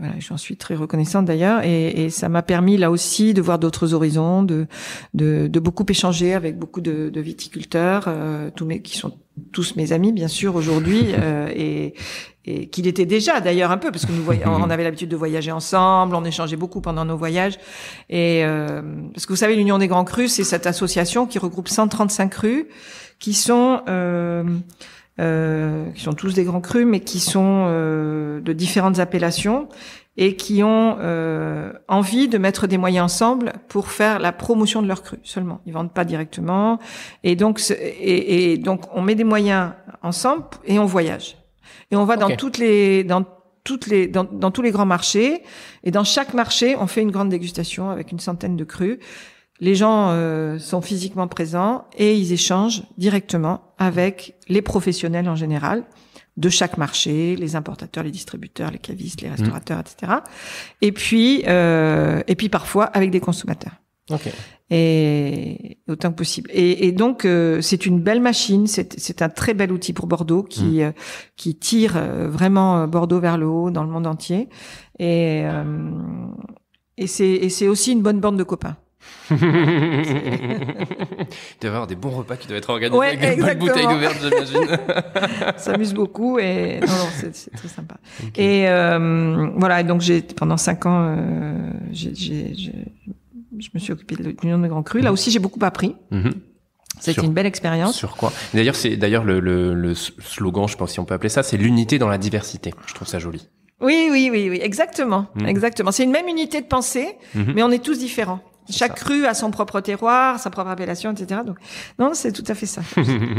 Speaker 2: voilà, j'en suis très reconnaissante d'ailleurs. Et, et, ça m'a permis là aussi de voir d'autres horizons, de, de, de, beaucoup échanger avec beaucoup de, de viticulteurs, euh, tous mes, qui sont tous mes amis bien sûr aujourd'hui euh, et, et qu'il était déjà d'ailleurs un peu parce que nous on avait l'habitude de voyager ensemble, on échangeait beaucoup pendant nos voyages et euh, parce que vous savez l'Union des grands crus c'est cette association qui regroupe 135 crus qui sont euh, euh, qui sont tous des grands crus, mais qui sont euh, de différentes appellations et qui ont euh, envie de mettre des moyens ensemble pour faire la promotion de leurs crus seulement. Ils vendent pas directement, et donc et, donc on met des moyens ensemble et on voyage. Et on va dans toutes les dans toutes les, dans, tous les grands marchés. Et dans chaque marché, on fait une grande dégustation avec une centaine de crus les gens euh, sont physiquement présents et ils échangent directement avec les professionnels en général de chaque marché, les importateurs, les distributeurs, les cavistes, les mmh. restaurateurs, etc. Et puis, euh, et puis parfois avec des consommateurs. Et autant que possible. Et, donc euh, c'est une belle machine, c'est un très bel outil pour Bordeaux qui mmh. qui tire vraiment Bordeaux vers le haut dans le monde entier. Et et c'est aussi une bonne bande de copains.
Speaker 3: Il
Speaker 1: devait avoir des bons repas qui doivent être organisés avec des bouteilles ouvertes, j'imagine. s'amuse beaucoup
Speaker 2: et non, non c'est très sympa. Et euh, voilà, donc j'ai pendant cinq ans, euh, je me suis occupée de l'Union de grands crus Là aussi, j'ai beaucoup appris. Mm
Speaker 1: C'était une belle expérience. Sur quoi D'ailleurs, c'est d'ailleurs le, slogan, je pense si on peut appeler ça, c'est l'unité dans la diversité. Je trouve ça joli.
Speaker 2: Oui, oui, oui, oui, exactement, mhm. exactement. C'est une même unité de pensée, mhm. mais on est tous différents. Chaque rue a son propre terroir, sa propre appellation, etc. Donc, non, c'est tout à fait ça.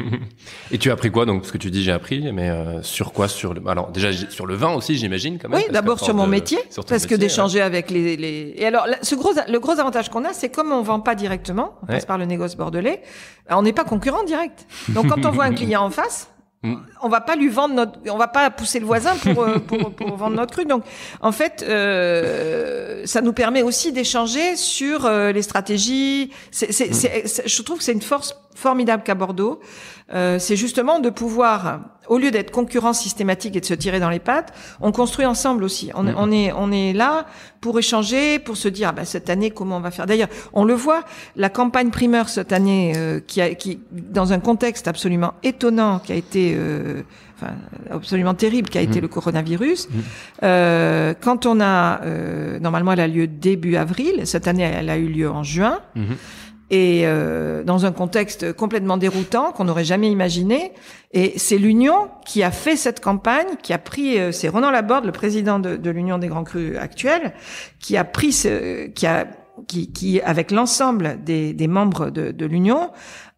Speaker 1: et tu as appris quoi donc ce que tu dis j'ai appris, mais euh, sur quoi Sur le, alors déjà sur le vin aussi, j'imagine quand même. Oui, d'abord sur mon métier, parce
Speaker 2: que d'échanger avec les, Et alors, ce le gros avantage qu'on a, c'est comme on vend pas directement, on passe par le négoce bordelais, on n'est pas concurrent direct. Donc quand on voit un client en face, Mm. On va pas lui vendre notre, on va pas pousser le voisin pour, euh, pour, vendre notre cru. Donc, en fait, euh, ça nous permet aussi d'échanger sur euh, les stratégies. Mm. je trouve que c'est une force formidable qu'à Bordeaux. c'est justement de pouvoir au lieu d'être concurrents systématiques et de se tirer dans les pattes, on construit ensemble aussi. On, mm-hmm. est on est là pour échanger, pour se dire ah ben, cette année comment on va faire. D'ailleurs, on le voit, la campagne primeur cette année euh, qui a qui dans un contexte absolument étonnant qui a été euh, absolument terrible qui a été mm-hmm. le coronavirus. Mm-hmm. Euh, quand on a, normalement, elle a lieu début avril. Cette année, elle a eu lieu en juin et euh, dans un contexte complètement déroutant qu'on n'aurait jamais imaginé. Et c'est l'Union qui a fait cette campagne, qui a pris, euh, c'est Ronan Laborde, le président de, l'Union des grands crus actuels, qui a pris, ce, qui a, qui, avec l'ensemble des, membres de, l'Union,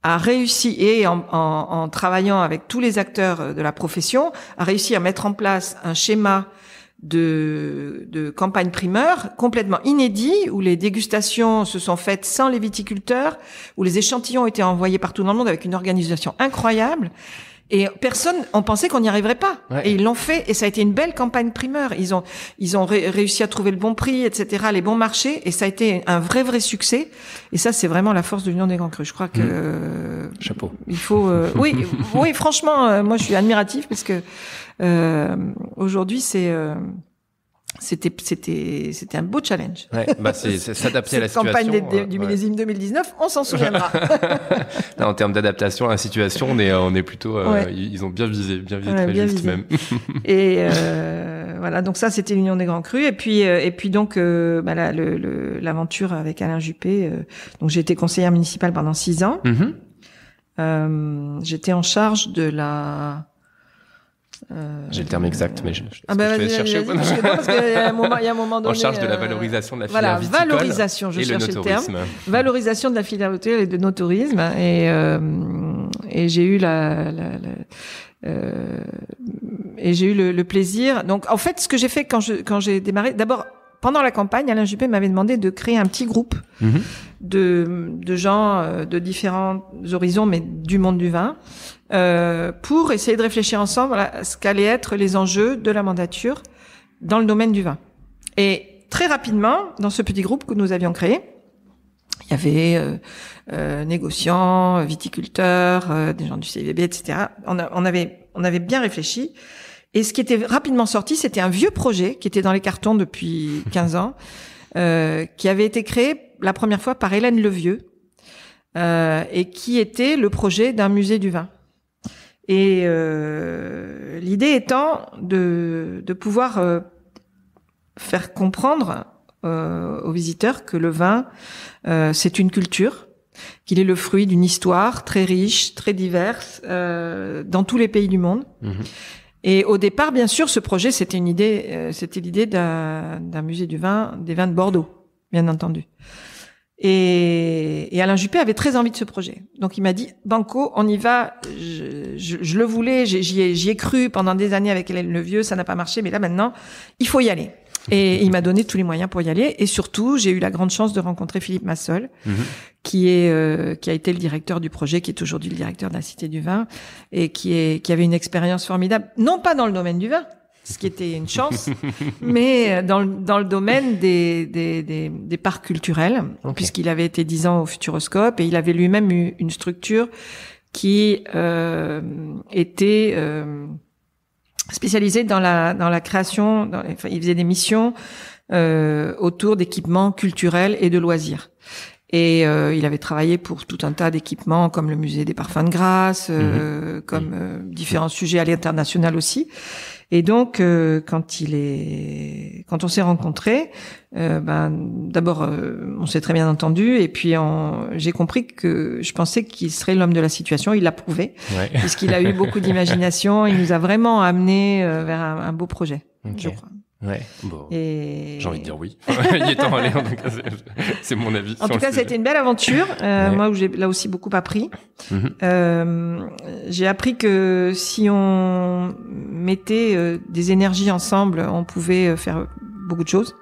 Speaker 2: a réussi, et en, en, travaillant avec tous les acteurs de la profession, a réussi à mettre en place un schéma de, de campagne primeur complètement inédit où les dégustations se sont faites sans les viticulteurs, où les échantillons ont été envoyés partout dans le monde avec une organisation incroyable. Et personne, on pensait qu'on n'y arriverait pas. Et ils l'ont fait. Et ça a été une belle campagne primeur. Ils ont, ils ont réussi à trouver le bon prix, etc., les bons marchés. Et ça a été un vrai, vrai succès. Et ça, c'est vraiment la force de l'Union des Grands Crus. Je crois que. Mm. Chapeau. Il faut. Euh, oui, oui, franchement, euh, moi, je suis admiratif parce que euh, aujourd'hui, c'est c'était c'était c'était un beau challenge. Ouais, bah c'est s'adapter à la situation. Campagne euh, du millésime 2019, on s'en
Speaker 1: souviendra. en termes d'adaptation à la situation, on est on est plutôt euh, ils ont bien visé, bien visé très même.
Speaker 2: et euh, voilà, donc ça c'était l'union des grands crus et puis et puis donc bah l'aventure avec Alain Juppé. donc j'ai été conseillère municipale pendant six ans. Mm-hmm. j'étais en charge de la
Speaker 1: euh, J'ai le terme exact, mais je, je ah bah, je vais chercher. au sais parce qu'il y a un moment, il y a un moment donné. En charge de la euh, valorisation de la filière voilà, valorisation, je et cherchais le, terme.
Speaker 2: Valorisation de la filière hôtelière et de nos tourismes. Et, euh, et j'ai eu la, la, la euh, et j'ai eu le, le, plaisir. Donc, en fait, ce que j'ai fait quand je quand j'ai démarré, d'abord, pendant la campagne, Alain Juppé m'avait demandé de créer un petit groupe mhm. de, gens euh, de différents horizons, mais du monde du vin, euh, pour essayer de réfléchir ensemble à ce qu'allaient être les enjeux de la mandature dans le domaine du vin. Et très rapidement, dans ce petit groupe que nous avions créé, il y avait euh, négociants, viticulteurs, des gens du CVB, etc. avait on avait bien réfléchi et ce qui était rapidement sorti, c'était un vieux projet qui était dans les cartons depuis 15 ans, euh, qui avait été créé la première fois par Hélène Levieux, euh, et qui était le projet d'un musée du vin. Et euh, l'idée étant de, pouvoir euh, faire comprendre aux visiteurs que le vin, c'est une culture, qu'il est le fruit d'une histoire très riche, très diverse, dans tous les pays du monde, mhm. Et au départ, bien sûr, ce projet, c'était une idée, euh, c'était l'idée d'un musée du vin, des vins de Bordeaux, bien entendu. Et, Alain Juppé avait très envie de ce projet. Donc il m'a dit, Banco, on y va. Je, le voulais, j'y ai, cru pendant des années avec le vieux, ça n'a pas marché, mais là maintenant, il faut y aller. Et il m'a donné tous les moyens pour y aller. Et surtout, j'ai eu la grande chance de rencontrer Philippe Massol, mhm. qui est euh, qui a été le directeur du projet, qui est aujourd'hui le directeur de la Cité du Vin, et qui est qui avait une expérience formidable, non pas dans le domaine du vin, ce qui était une chance, mais euh, dans le, dans le domaine des, des, des, parcs culturels, puisqu'il avait été dix ans au Futuroscope et il avait lui-même eu une structure qui euh, était spécialisé dans la dans la création. Dans il faisait des missions euh, autour d'équipements culturels et de loisirs. Et euh, il avait travaillé pour tout un tas d'équipements comme le musée des parfums de grâce, euh, mhm. comme euh, différents sujets à l'international aussi. Et donc, euh, quand il est, quand on s'est rencontrés, euh, ben, d'abord, euh, on s'est très bien entendu, et puis on... j'ai compris que je pensais qu'il serait l'homme de la situation. Il l'a prouvé, puisqu'il a eu beaucoup d'imagination. Il nous a vraiment amené vers un, beau projet, je crois. Ouais. Bon, et... J'ai envie de dire oui. Il est temps c'est mon avis. En tout cas, c'était une belle aventure. Euh, moi, où j'ai là aussi beaucoup appris. Mm-hmm. euh, j'ai appris que si on mettait euh, des énergies ensemble, on pouvait euh, faire beaucoup de choses.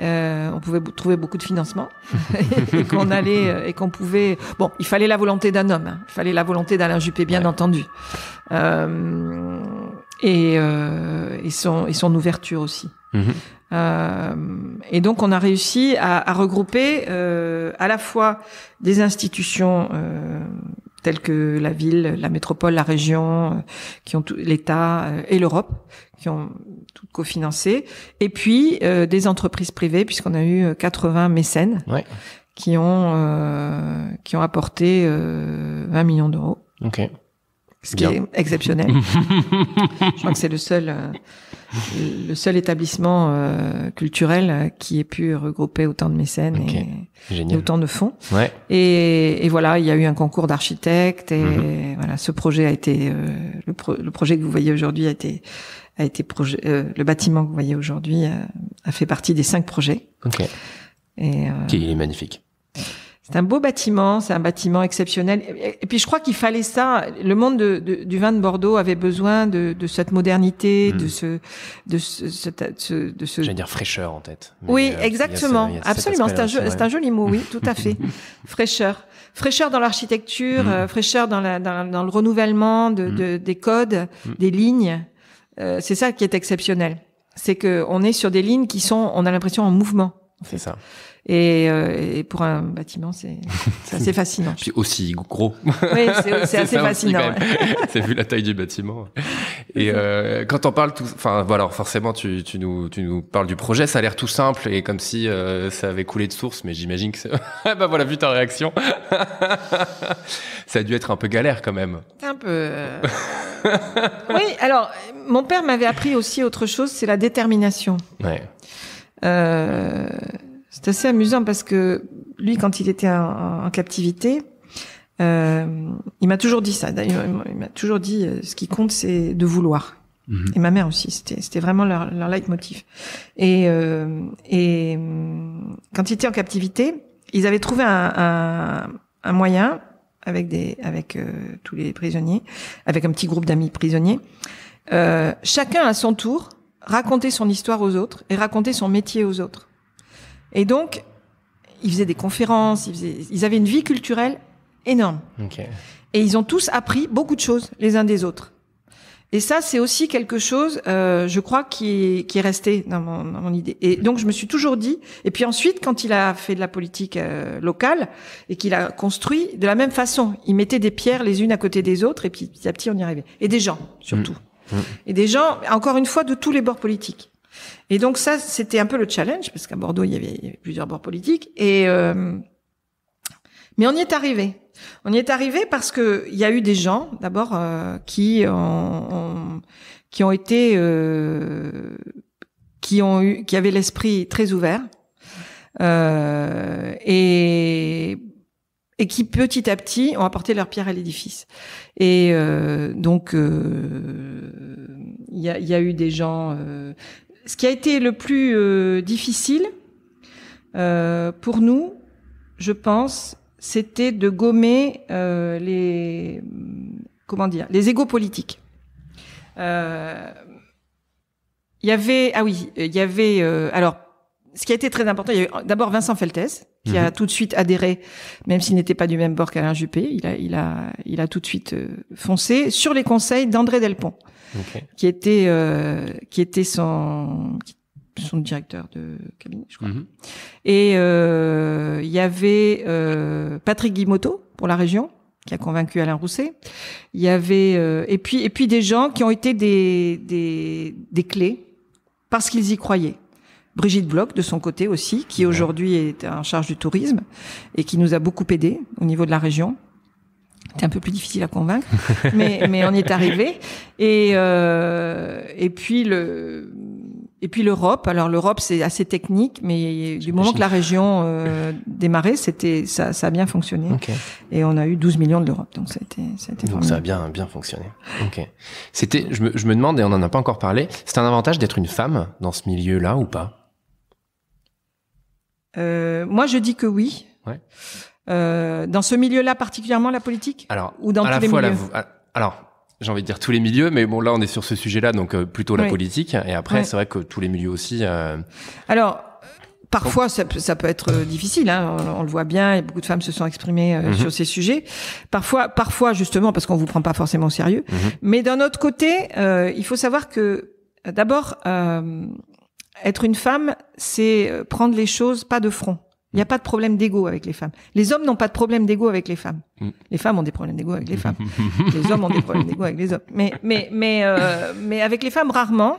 Speaker 2: on pouvait trouver beaucoup de financement et qu'on allait et qu'on pouvait. Bon, il fallait la volonté d'un homme. Hein. Il fallait la volonté d'Alain Juppé, bien entendu. Euh, et, euh, et, son, ouverture aussi. Mhm. Euh, et donc on a réussi à, à regrouper euh, à la fois des institutions euh, telles que la ville, la métropole, la région, euh, qui ont l'État et l'Europe, qui ont tout cofinancé, et puis des entreprises privées, puisqu'on a eu 80 mécènes qui ont qui ont apporté 20 millions d'euros. Okay ce qui est exceptionnel. je crois que c'est le seul, euh, le seul établissement euh, culturel qui ait pu regrouper autant de mécènes et, autant de fonds. Et, voilà, il y a eu un concours d'architectes et mhm. voilà, ce projet a été euh, le, projet que vous voyez aujourd'hui a été le bâtiment que vous voyez aujourd'hui a, fait partie des cinq projets.
Speaker 3: Et, il
Speaker 1: est magnifique.
Speaker 2: C'est un beau bâtiment, c'est un bâtiment exceptionnel. Et puis je crois qu'il fallait ça. Le monde du vin de Bordeaux avait besoin de, de cette modernité, hmm. de ce, de ce, ce de ce. J'allais dire fraîcheur en tête. oui, euh, exactement, absolument. C'est un, un joli mot, oui, tout à fait. fraîcheur, fraîcheur dans l'architecture, hmm. euh, fraîcheur dans, la, dans, le renouvellement de, hmm. des codes, des lignes. Euh, c'est ça qui est exceptionnel. C'est que on est sur des lignes qui sont, on a l'impression en mouvement. C'est ça. Euh, et, pour un bâtiment, c'est
Speaker 1: assez fascinant. Puis aussi gros. Oui, c'est assez fascinant. c'est vu la taille du bâtiment. Et euh, quand on parle, tout, enfin voilà, forcément, tu, tu, nous, tu nous parles du projet. Ça a l'air tout simple et comme si euh, ça avait coulé de source, mais j'imagine que. Ah bah voilà, vu ta réaction, ça a dû être un peu galère quand même.
Speaker 2: Un peu. oui, alors mon père m'avait appris aussi autre chose, c'est la détermination. Ouais. Euh, c'est assez amusant parce que lui, quand il était en, captivité, euh, il m'a toujours dit ça. il m'a toujours dit euh, ce qui compte, c'est de vouloir. Mhm. Et ma mère aussi, c'était vraiment leur, leitmotiv. Euh, et, euh, quand il était en captivité, ils avaient trouvé un, un moyen avec des avec tous les prisonniers, avec un petit groupe d'amis prisonniers. chacun à son tour raconter son histoire aux autres et raconter son métier aux autres. Et donc, ils faisaient des conférences, ils, avaient une vie culturelle énorme. Et ils ont tous appris beaucoup de choses les uns des autres. Et ça, c'est aussi quelque chose, euh, je crois, qui est, qui est resté dans mon, idée. Et donc, je me suis toujours dit. Et puis ensuite, quand il a fait de la politique euh, locale et qu'il a construit de la même façon, il mettait des pierres les unes à côté des autres, et puis petit à petit, on y arrivait. Et des gens,
Speaker 3: surtout. Mm. Mm.
Speaker 2: Et des gens, encore une fois, de tous les bords politiques. Et donc ça, c'était un peu le challenge, parce qu'à Bordeaux, il y, avait, plusieurs bords politiques. Et euh, mais on y est arrivé. On y est arrivé parce que il y a eu des gens, d'abord, euh, qui ont, qui ont été, euh, qui ont eu, qui avaient l'esprit très ouvert et et qui petit à petit ont apporté leur pierre à l'édifice. Et donc il y, a, eu des gens, ce qui a été le plus euh, difficile euh, pour nous, je pense, c'était de gommer euh, les comment dire les égaux politiques. Il y avait ah oui il y avait alors ce qui a été très important il y a d'abord Vincent Feltès qui a mhm. tout de suite adhéré même s'il n'était pas du même bord qu'Alain Juppé il a il a il a tout de suite foncé sur les conseils d'André Delpont qui était euh, qui était son son directeur de cabinet, je crois. Mm-hmm. Et euh, il y avait euh, Patrick Guimoto pour la région qui a convaincu Alain Rousset. Il y avait et puis et puis des gens qui ont été des des, des clés parce qu'ils y croyaient. Brigitte Bloch de son côté aussi, qui aujourd'hui est en charge du tourisme et qui nous a beaucoup aidés au niveau de la région. C'était un peu plus difficile à convaincre, mais, mais on y est arrivé. Et, euh, et puis le. Et puis l'Europe. Alors l'Europe, c'est assez technique, mais du moment que la région euh, démarrait, c'était ça, ça a bien fonctionné. Et on a eu 12 millions de l'Europe, donc ça a été, ça a donc ça a
Speaker 1: bien bien fonctionné. C'était, je me, je me demande et on en a pas encore parlé. C'est un avantage d'être une femme dans ce milieu-là ou pas
Speaker 2: euh, Moi, je dis que oui. Ouais. Euh, dans ce milieu-là particulièrement la politique Alors, ou dans tous les milieux
Speaker 1: ah, Alors, j'ai envie de dire tous les milieux, mais bon là on est sur ce sujet-là, donc euh, plutôt la politique. Et après, c'est vrai que tous les milieux aussi. Euh... Alors. Parfois,
Speaker 2: ça, peut être euh, difficile. Hein, on, le voit bien. Et beaucoup de femmes se sont exprimées mhm. sur ces sujets. Parfois, parfois justement parce qu'on vous prend pas forcément au sérieux. Mhm. Mais d'un autre côté, il faut savoir que d'abord, être une femme, c'est prendre les choses pas de front. Il n'y a pas de problème d'ego avec les femmes. Les hommes n'ont pas de problème d'ego avec les femmes. Mm. Les femmes ont des problèmes d'ego avec les femmes. les hommes ont des problèmes d'ego avec les hommes. Mais mais mais euh, mais avec les femmes rarement.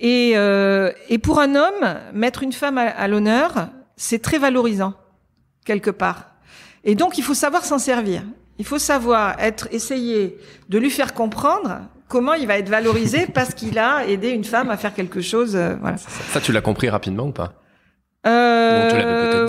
Speaker 2: Et euh, et pour un homme, mettre une femme à, l'honneur, c'est très valorisant quelque part. Et donc il faut savoir s'en servir. Il faut savoir être essayer de lui faire comprendre comment il va être valorisé parce qu'il a aidé une femme à faire quelque chose. Euh, voilà.
Speaker 1: ça tu l'as compris rapidement ou pas
Speaker 2: euh,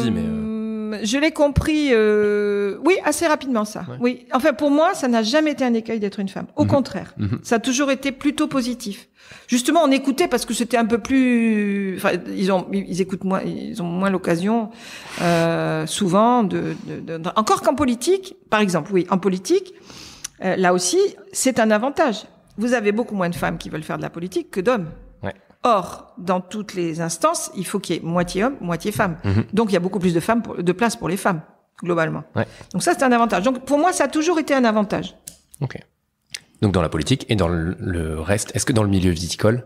Speaker 2: je l'ai compris, euh, oui, assez rapidement ça. Oui, enfin pour moi, ça n'a jamais été un écueil d'être une femme. Au mhm. contraire, mhm. ça a toujours été plutôt positif. Justement, on écoutait parce que c'était un peu plus, enfin, ils ont, ils écoutent moins, ils ont moins l'occasion euh, souvent de, de, de... encore qu'en politique, par exemple, oui, en politique, là aussi, c'est un avantage. Vous avez beaucoup moins de femmes qui veulent faire de la politique que d'hommes. Or, dans toutes les instances, il faut qu'il y ait moitié homme, moitié femme. Mhm. Donc, il y a beaucoup plus de femmes, de place pour les femmes, globalement. Ouais. Donc ça, c'est un avantage. Donc, pour moi, ça a toujours été un avantage.
Speaker 1: Ok. Donc, dans la politique et dans le, reste, est-ce que dans le milieu viticole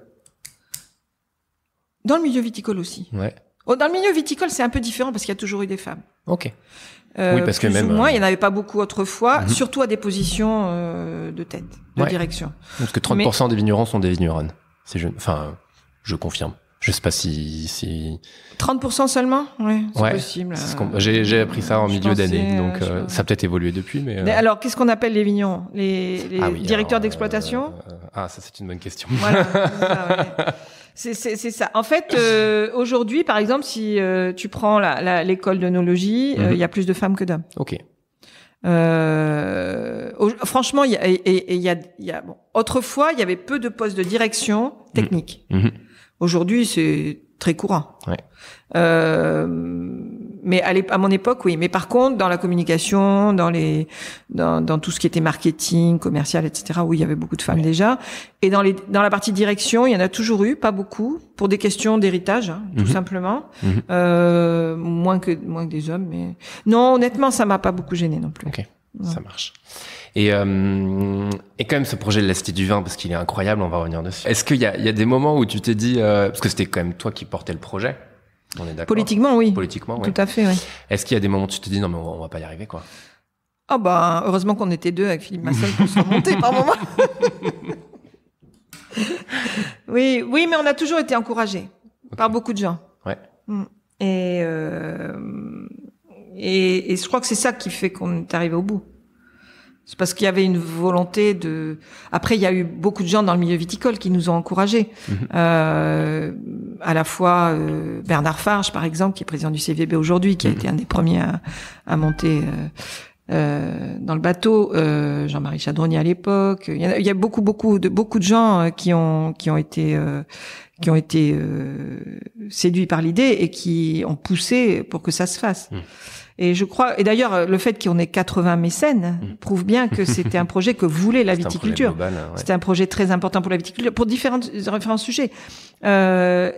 Speaker 2: Dans le milieu viticole aussi. Ouais. Oh, dans le milieu viticole, c'est un peu différent parce qu'il y a toujours eu des femmes.
Speaker 1: Ok. Euh, parce plus que même. Ou moins,
Speaker 2: euh, il n'y en avait pas beaucoup autrefois, mhm. surtout à des positions euh, de tête, de direction. Parce que 30%
Speaker 1: des vignerons sont des vignerons. C'est jeune. Enfin. Je confirme. Je sais pas si, si...
Speaker 2: 30% seulement Oui, c'est possible. J'ai, appris ça en milieu d'année, donc euh, euh, ça a
Speaker 1: peut-être évolué depuis. Mais, euh,
Speaker 2: alors, qu'est-ce qu'on appelle les vignons Les, ah directeurs d'exploitation
Speaker 1: Ah, ça, c'est une bonne question. Voilà,
Speaker 2: c'est, ça, En fait, aujourd'hui, par exemple, si tu prends l'école d'onologie, mhm. il y a plus de femmes que d'hommes. OK. franchement, il y a, bon, autrefois, il y avait peu de postes de direction technique. Mhm. Mhm. Aujourd'hui, c'est très courant. Ouais. Euh, mais à, mon époque, oui. Mais par contre, dans la communication, dans les, dans, tout ce qui était marketing, commercial, etc. où il y avait beaucoup de femmes déjà. Et dans les, dans la partie direction, il y en a toujours eu, pas beaucoup, pour des questions d'héritage, hein, tout mhm. simplement. Mhm. euh, moins que, moins que des hommes, mais non, honnêtement, ça m'a pas beaucoup gêné non plus. Okay. Ça marche.
Speaker 1: Euh, et, quand même ce projet de l'Estée du vin, parce qu'il est incroyable, on va revenir dessus. Est-ce qu'il y a, des moments où tu t'es dit, euh, parce que c'était quand même toi qui portais le projet, on est d'accord Politiquement, oui. Politiquement, oui. Tout à fait, oui. Est-ce qu'il y a des moments où tu te dis, non mais on, ne va pas y arriver, quoi
Speaker 2: Ah bah, heureusement qu'on était deux avec Philippe Massol pour se remonter par moment. oui, oui, mais on a toujours été encouragés par beaucoup de gens. Ouais. Mm. Et... Euh, et, et je crois que c'est ça qui fait qu'on est arrivé au bout. C'est parce qu'il y avait une volonté de. Après, il y a eu beaucoup de gens dans le milieu viticole qui nous ont encouragés. Mhm. Euh, à la fois euh, Bernard Farge, par exemple, qui est président du CVB aujourd'hui, qui a mhm. été un des premiers à, monter euh, euh, dans le bateau. Euh, Jean-Marie Chadronnier à l'époque. Il, il, y a beaucoup, beaucoup de beaucoup de gens euh, qui ont qui ont été qui ont été euh, séduits par l'idée et qui ont poussé pour que ça se fasse. Mmh. Et je crois, et d'ailleurs, le fait qu'on ait 80 mécènes mmh. prouve bien que c'était un projet que voulait la viticulture. Hein, c'était un, projet très important pour la viticulture, pour différents, différents sujets. Euh,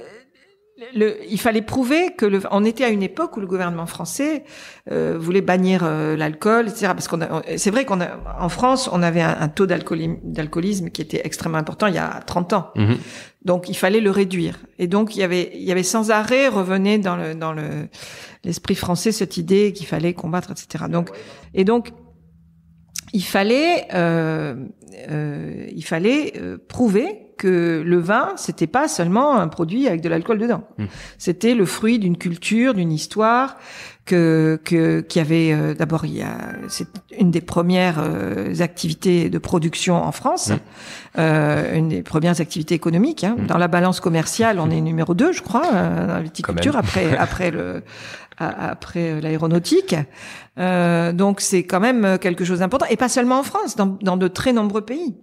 Speaker 2: le, il fallait prouver que le, on était à une époque où le gouvernement français euh, voulait bannir euh, l'alcool, etc. Parce qu'on, c'est vrai qu'on a, en France, on avait un, taux d'alcoolisme qui était extrêmement important il y a 30 ans. Mhm. Donc il fallait le réduire. Et donc il y avait, il y avait sans arrêt revenait dans le dans le l'esprit français cette idée qu'il fallait combattre, etc. Donc et donc il fallait euh, euh il fallait euh, prouver que le vin, c'était pas seulement un produit avec de l'alcool dedans. Mmh. C'était le fruit d'une culture, d'une histoire que qui avait euh, d'abord il c'est une des premières euh, activités de production en France, mmh. euh, une des premières activités économiques. Hein. Mmh. Dans la balance commerciale, on est numéro 2, je crois, dans la viticulture après après le après l'aéronautique. donc c'est quand même quelque chose d'important et pas seulement en France, dans de très nombreux pays.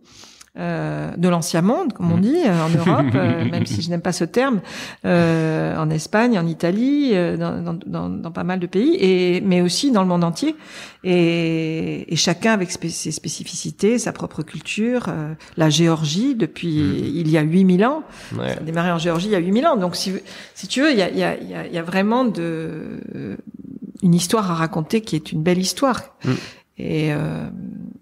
Speaker 2: Euh, de l'ancien monde, comme on mm. dit, euh, en Europe, euh, même si je n'aime pas ce terme, euh, en Espagne, en Italie, dans, dans, dans, dans, pas mal de pays, et, mais aussi dans le monde entier. Et, et chacun avec ses spécificités, sa propre culture. la Géorgie, depuis mm. il y a 8000 ans, ça a démarré en Géorgie il y a 8000 ans. Donc si, si tu veux, il y a, y, a, y, y a, vraiment de, une histoire à raconter qui est une belle histoire. Mm. Et, euh,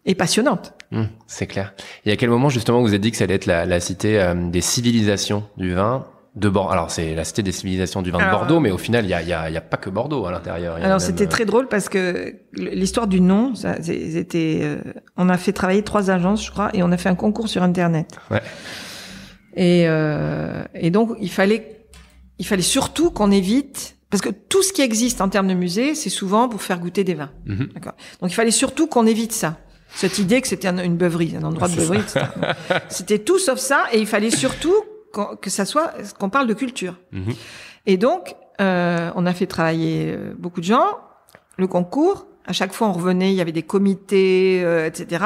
Speaker 2: et passionnante.
Speaker 1: Mmh, c'est clair. Et à quel moment justement vous avez dit que ça allait être la, cité euh, des civilisations du vin de Bordeaux. Alors c'est la cité des civilisations du vin de Bordeaux, mais au final il n'y a, pas que Bordeaux à l'intérieur. Alors c'était euh, très
Speaker 2: drôle parce que l'histoire du nom, ça, c'était, euh, on a fait travailler trois agences, je crois, et on a fait un concours sur internet. Ouais. Et, donc il fallait, il fallait surtout qu'on évite parce que tout ce qui existe en termes de musée, c'est souvent pour faire goûter des vins. Mmh. D'accord. Donc il fallait surtout qu'on évite ça cette idée que c'était une beuverie, un endroit de beuverie. C'était tout sauf ça, et il fallait surtout que ça soit qu'on parle de culture. Mhm. Et donc, euh, on a fait travailler euh, beaucoup de gens, le concours. À chaque fois, on revenait, il y avait des comités, euh, etc.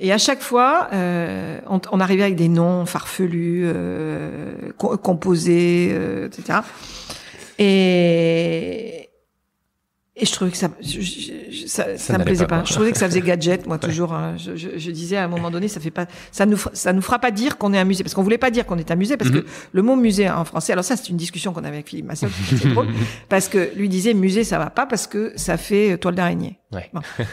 Speaker 2: Et à chaque fois, on, arrivait avec des noms farfelus, composés, etc. Et et je trouvais que ça, ça, me plaisait pas. Je trouvais que ça faisait gadget, moi toujours. Hein. Je, je, disais à un moment donné, ça fait pas, ça nous, ça nous fera pas dire qu'on est un musée, parce qu'on voulait pas dire qu'on est un musée, parce que mhm. le mot musée en français. Alors ça, c'est une discussion qu'on avait avec Philippe Massol, parce que lui disait musée, ça va pas, parce que ça fait euh, toile d'araignée.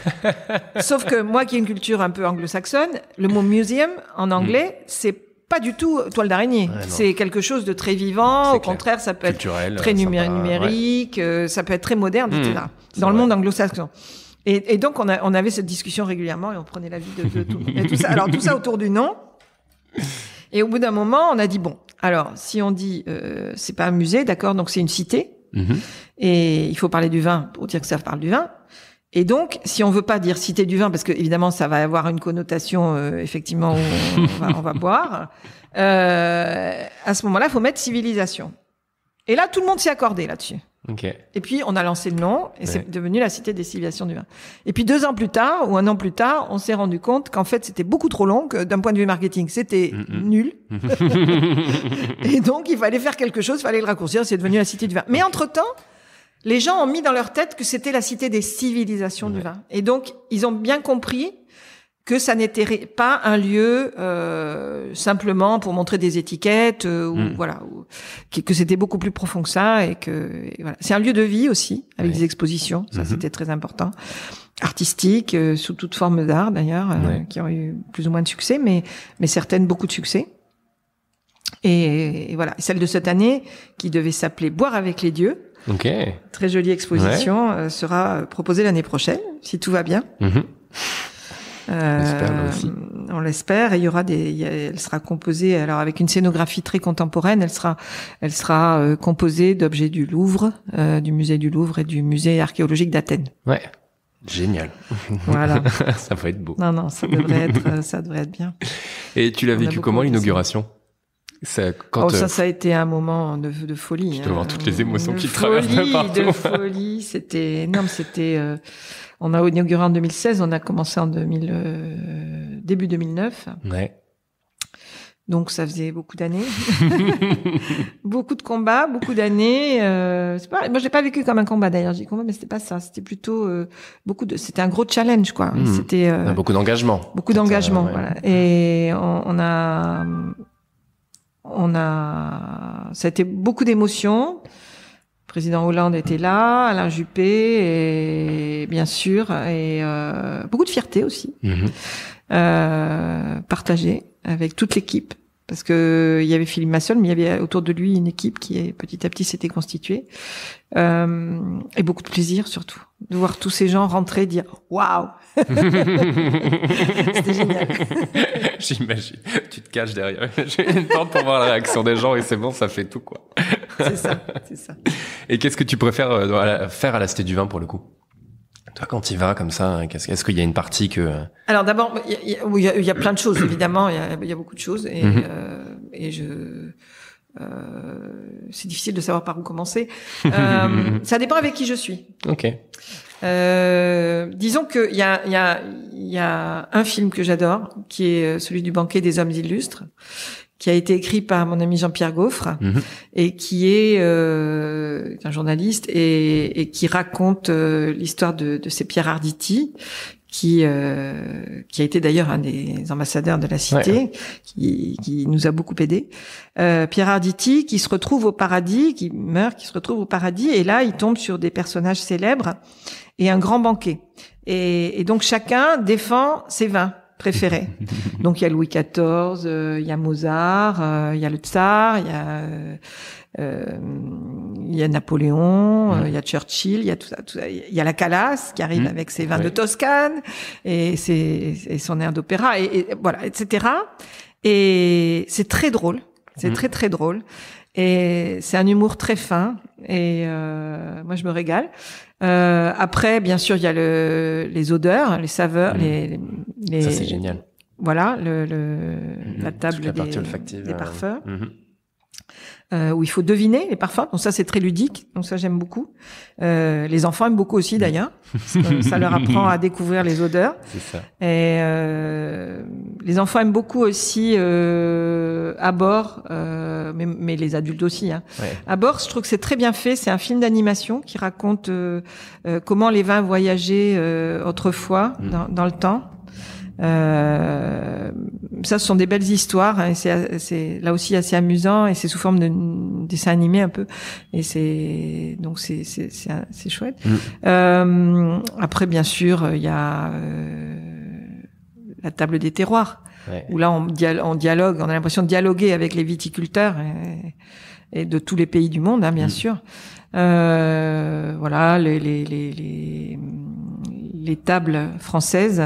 Speaker 2: Sauf que moi, qui ai une culture un peu anglo-saxonne, le mot museum en anglais, mm. c'est pas du tout toile d'araignée. c'est quelque chose de très vivant. Au contraire, ça peut être très euh, numérique, euh, ça peut être très moderne, mmh, etc. Dans le monde anglo-saxon. Et, donc, on, on, avait cette discussion régulièrement et on prenait l'avis de, de tout. Et tout ça, alors, tout ça autour du nom. Et au bout d'un moment, on a dit bon, alors, si on dit euh, c'est pas un musée, d'accord, donc c'est une cité. Mmh. Et il faut parler du vin pour dire que ça parle du vin. Et donc, si on veut pas dire cité du vin, parce que évidemment ça va avoir une connotation euh, effectivement où on, va, boire, euh, à ce moment-là, il faut mettre civilisation. Et là, tout le monde s'est accordé là-dessus. Et puis on a lancé le nom et c'est devenu la cité des civilisations du vin. Et puis deux ans plus tard ou un an plus tard, on s'est rendu compte qu'en fait c'était beaucoup trop long, d'un point de vue marketing c'était mm, mm. nul. et donc il fallait faire quelque chose, il fallait le raccourcir, c'est devenu la cité du vin. Mais entre-temps, les gens ont mis dans leur tête que c'était la cité des civilisations du vin. Et donc, ils ont bien compris que ça n'était pas un lieu euh, simplement pour montrer des étiquettes euh, ou hmm. voilà que, c'était beaucoup plus profond que ça et que c'est un lieu de vie aussi avec des expositions ça mhm. c'était très important artistique euh, sous toute forme d'art d'ailleurs qui ont eu plus ou moins de succès mais mais certaines beaucoup de succès et, voilà celle de cette année qui devait s'appeler boire avec les dieux Okay. Très jolie exposition euh, sera proposée l'année prochaine, si tout va bien. Mhm. Euh, on l'espère. Il y aura des. elle sera composée alors avec une scénographie très contemporaine. Elle sera, elle sera euh, composée d'objets du Louvre, du musée du Louvre et du musée archéologique d'Athènes.
Speaker 1: Ouais, génial. Voilà. ça va être beau. Non, non, ça devrait être, ça devrait être bien. Et tu l'as vécu comment l'inauguration ça, quand oh, ça, euh, ça
Speaker 2: a été un moment de, de folie. Tu hein, voir toutes les émotions qui
Speaker 1: folie, de De folie,
Speaker 2: c'était énorme. C'était, euh, on a inauguré en 2016, on a commencé en 2000, euh, début 2009. Ouais. Donc ça faisait beaucoup d'années, beaucoup de combats, beaucoup d'années. Euh, pas, moi j'ai pas vécu comme un combat d'ailleurs, j'ai combat, mais c'était pas ça. C'était plutôt beaucoup de, c'était un gros challenge quoi. Hmm. C'était
Speaker 1: beaucoup d'engagement.
Speaker 2: Beaucoup d'engagement. Voilà. Et on, a hum, on a, ça a été beaucoup d'émotions. Président Hollande était là, Alain Juppé, et bien sûr, et euh, beaucoup de fierté aussi, mm-hmm. euh, partagée avec toute l'équipe parce que il y avait Philippe Masson, mais il y avait autour de lui une équipe qui petit à petit s'était constituée, euh, et beaucoup de plaisir surtout de voir tous ces gens rentrer, et dire waouh,
Speaker 1: c'était génial. J'imagine, tu te caches derrière J'ai une porte pour voir la réaction des gens et c'est bon, ça fait tout quoi. c'est ça, c'est ça. Et qu'est-ce que tu préfères euh, faire à la Cité du Vin pour le coup toi, quand il vas comme ça, hein, est-ce qu'il y a une partie que...
Speaker 2: Alors d'abord, il y, a plein de choses, évidemment, il y a, beaucoup de choses, et, mhm. euh, et je... Euh, c'est difficile de savoir par où commencer. Euh, ça dépend avec qui je suis. Ok. Euh, disons qu'il y a, y, a, y a un film que j'adore, qui est celui du banquet des hommes illustres, qui a été écrit par mon ami Jean-Pierre Gaufre mhm. et euh, qui est un journaliste et, qui raconte euh, l'histoire de, de ces Pierre Arditi qui euh, qui a été d'ailleurs un des ambassadeurs de la cité, qui, qui nous a beaucoup aidé. Pierre Arditi, qui se retrouve au paradis, qui meurt, qui se retrouve au paradis, et là, il tombe sur des personnages célèbres et un grand banquet. et donc chacun défend ses vins. Préféré. Donc il y a Louis XIV, euh, il y a Mozart, euh, il y a le Tsar, il y a, euh, il y a Napoléon, il y a Churchill, il y a tout ça, tout Il y a la Calas qui arrive mmh. avec ses vins de Toscane et, ses, son air d'opéra, et, voilà, etc. Et c'est très drôle, c'est mmh. très très drôle. Et c'est un humour très fin et moi je me régale. Euh, après, bien sûr, il y a le, les odeurs, les saveurs, mmh. les, les, Ça, c'est génial. Voilà, le, mmh. la table la des, euh, parfums. Mmh euh, où il faut deviner les parfums. Donc ça, c'est très ludique. Donc ça, j'aime beaucoup. Euh, les enfants aiment beaucoup aussi, d'ailleurs. ça leur apprend à découvrir les odeurs. C'est Ça. Et euh, les enfants aiment beaucoup aussi euh, à bord, mais, les adultes aussi. Hein. À bord, je trouve que c'est très bien fait. C'est un film d'animation qui raconte comment les vins voyageaient autrefois mm. dans, dans le temps. Euh, ça, ce sont des belles histoires. Hein, c'est là aussi assez amusant et c'est sous forme de, dessin animé un peu. Et c'est donc c'est c'est chouette. Mm. Euh, après, bien sûr, euh, il y a euh, la table des terroirs où là on, dialogue, dialogue, on a l'impression de dialoguer avec les viticulteurs et, de tous les pays du monde, hein, bien mm. sûr. voilà les, les, les, les les tables françaises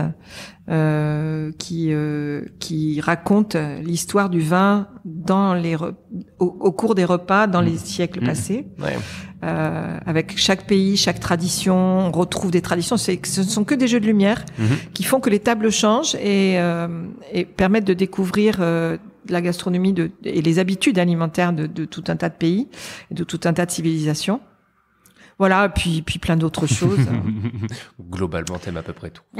Speaker 2: euh, qui euh, qui raconte l'histoire du vin dans les au, cours des repas dans les mmh. siècles mmh. passés. Euh, avec chaque pays, chaque tradition, on retrouve des traditions. C'est ce ne sont que des jeux de lumière mmh. qui font que les tables changent et, euh, et permettent de découvrir la gastronomie de, et les habitudes alimentaires de, de, tout un tas de pays, de tout un tas de civilisations. Voilà, puis, puis plein d'autres choses.
Speaker 1: Globalement, t'aimes à peu près tout.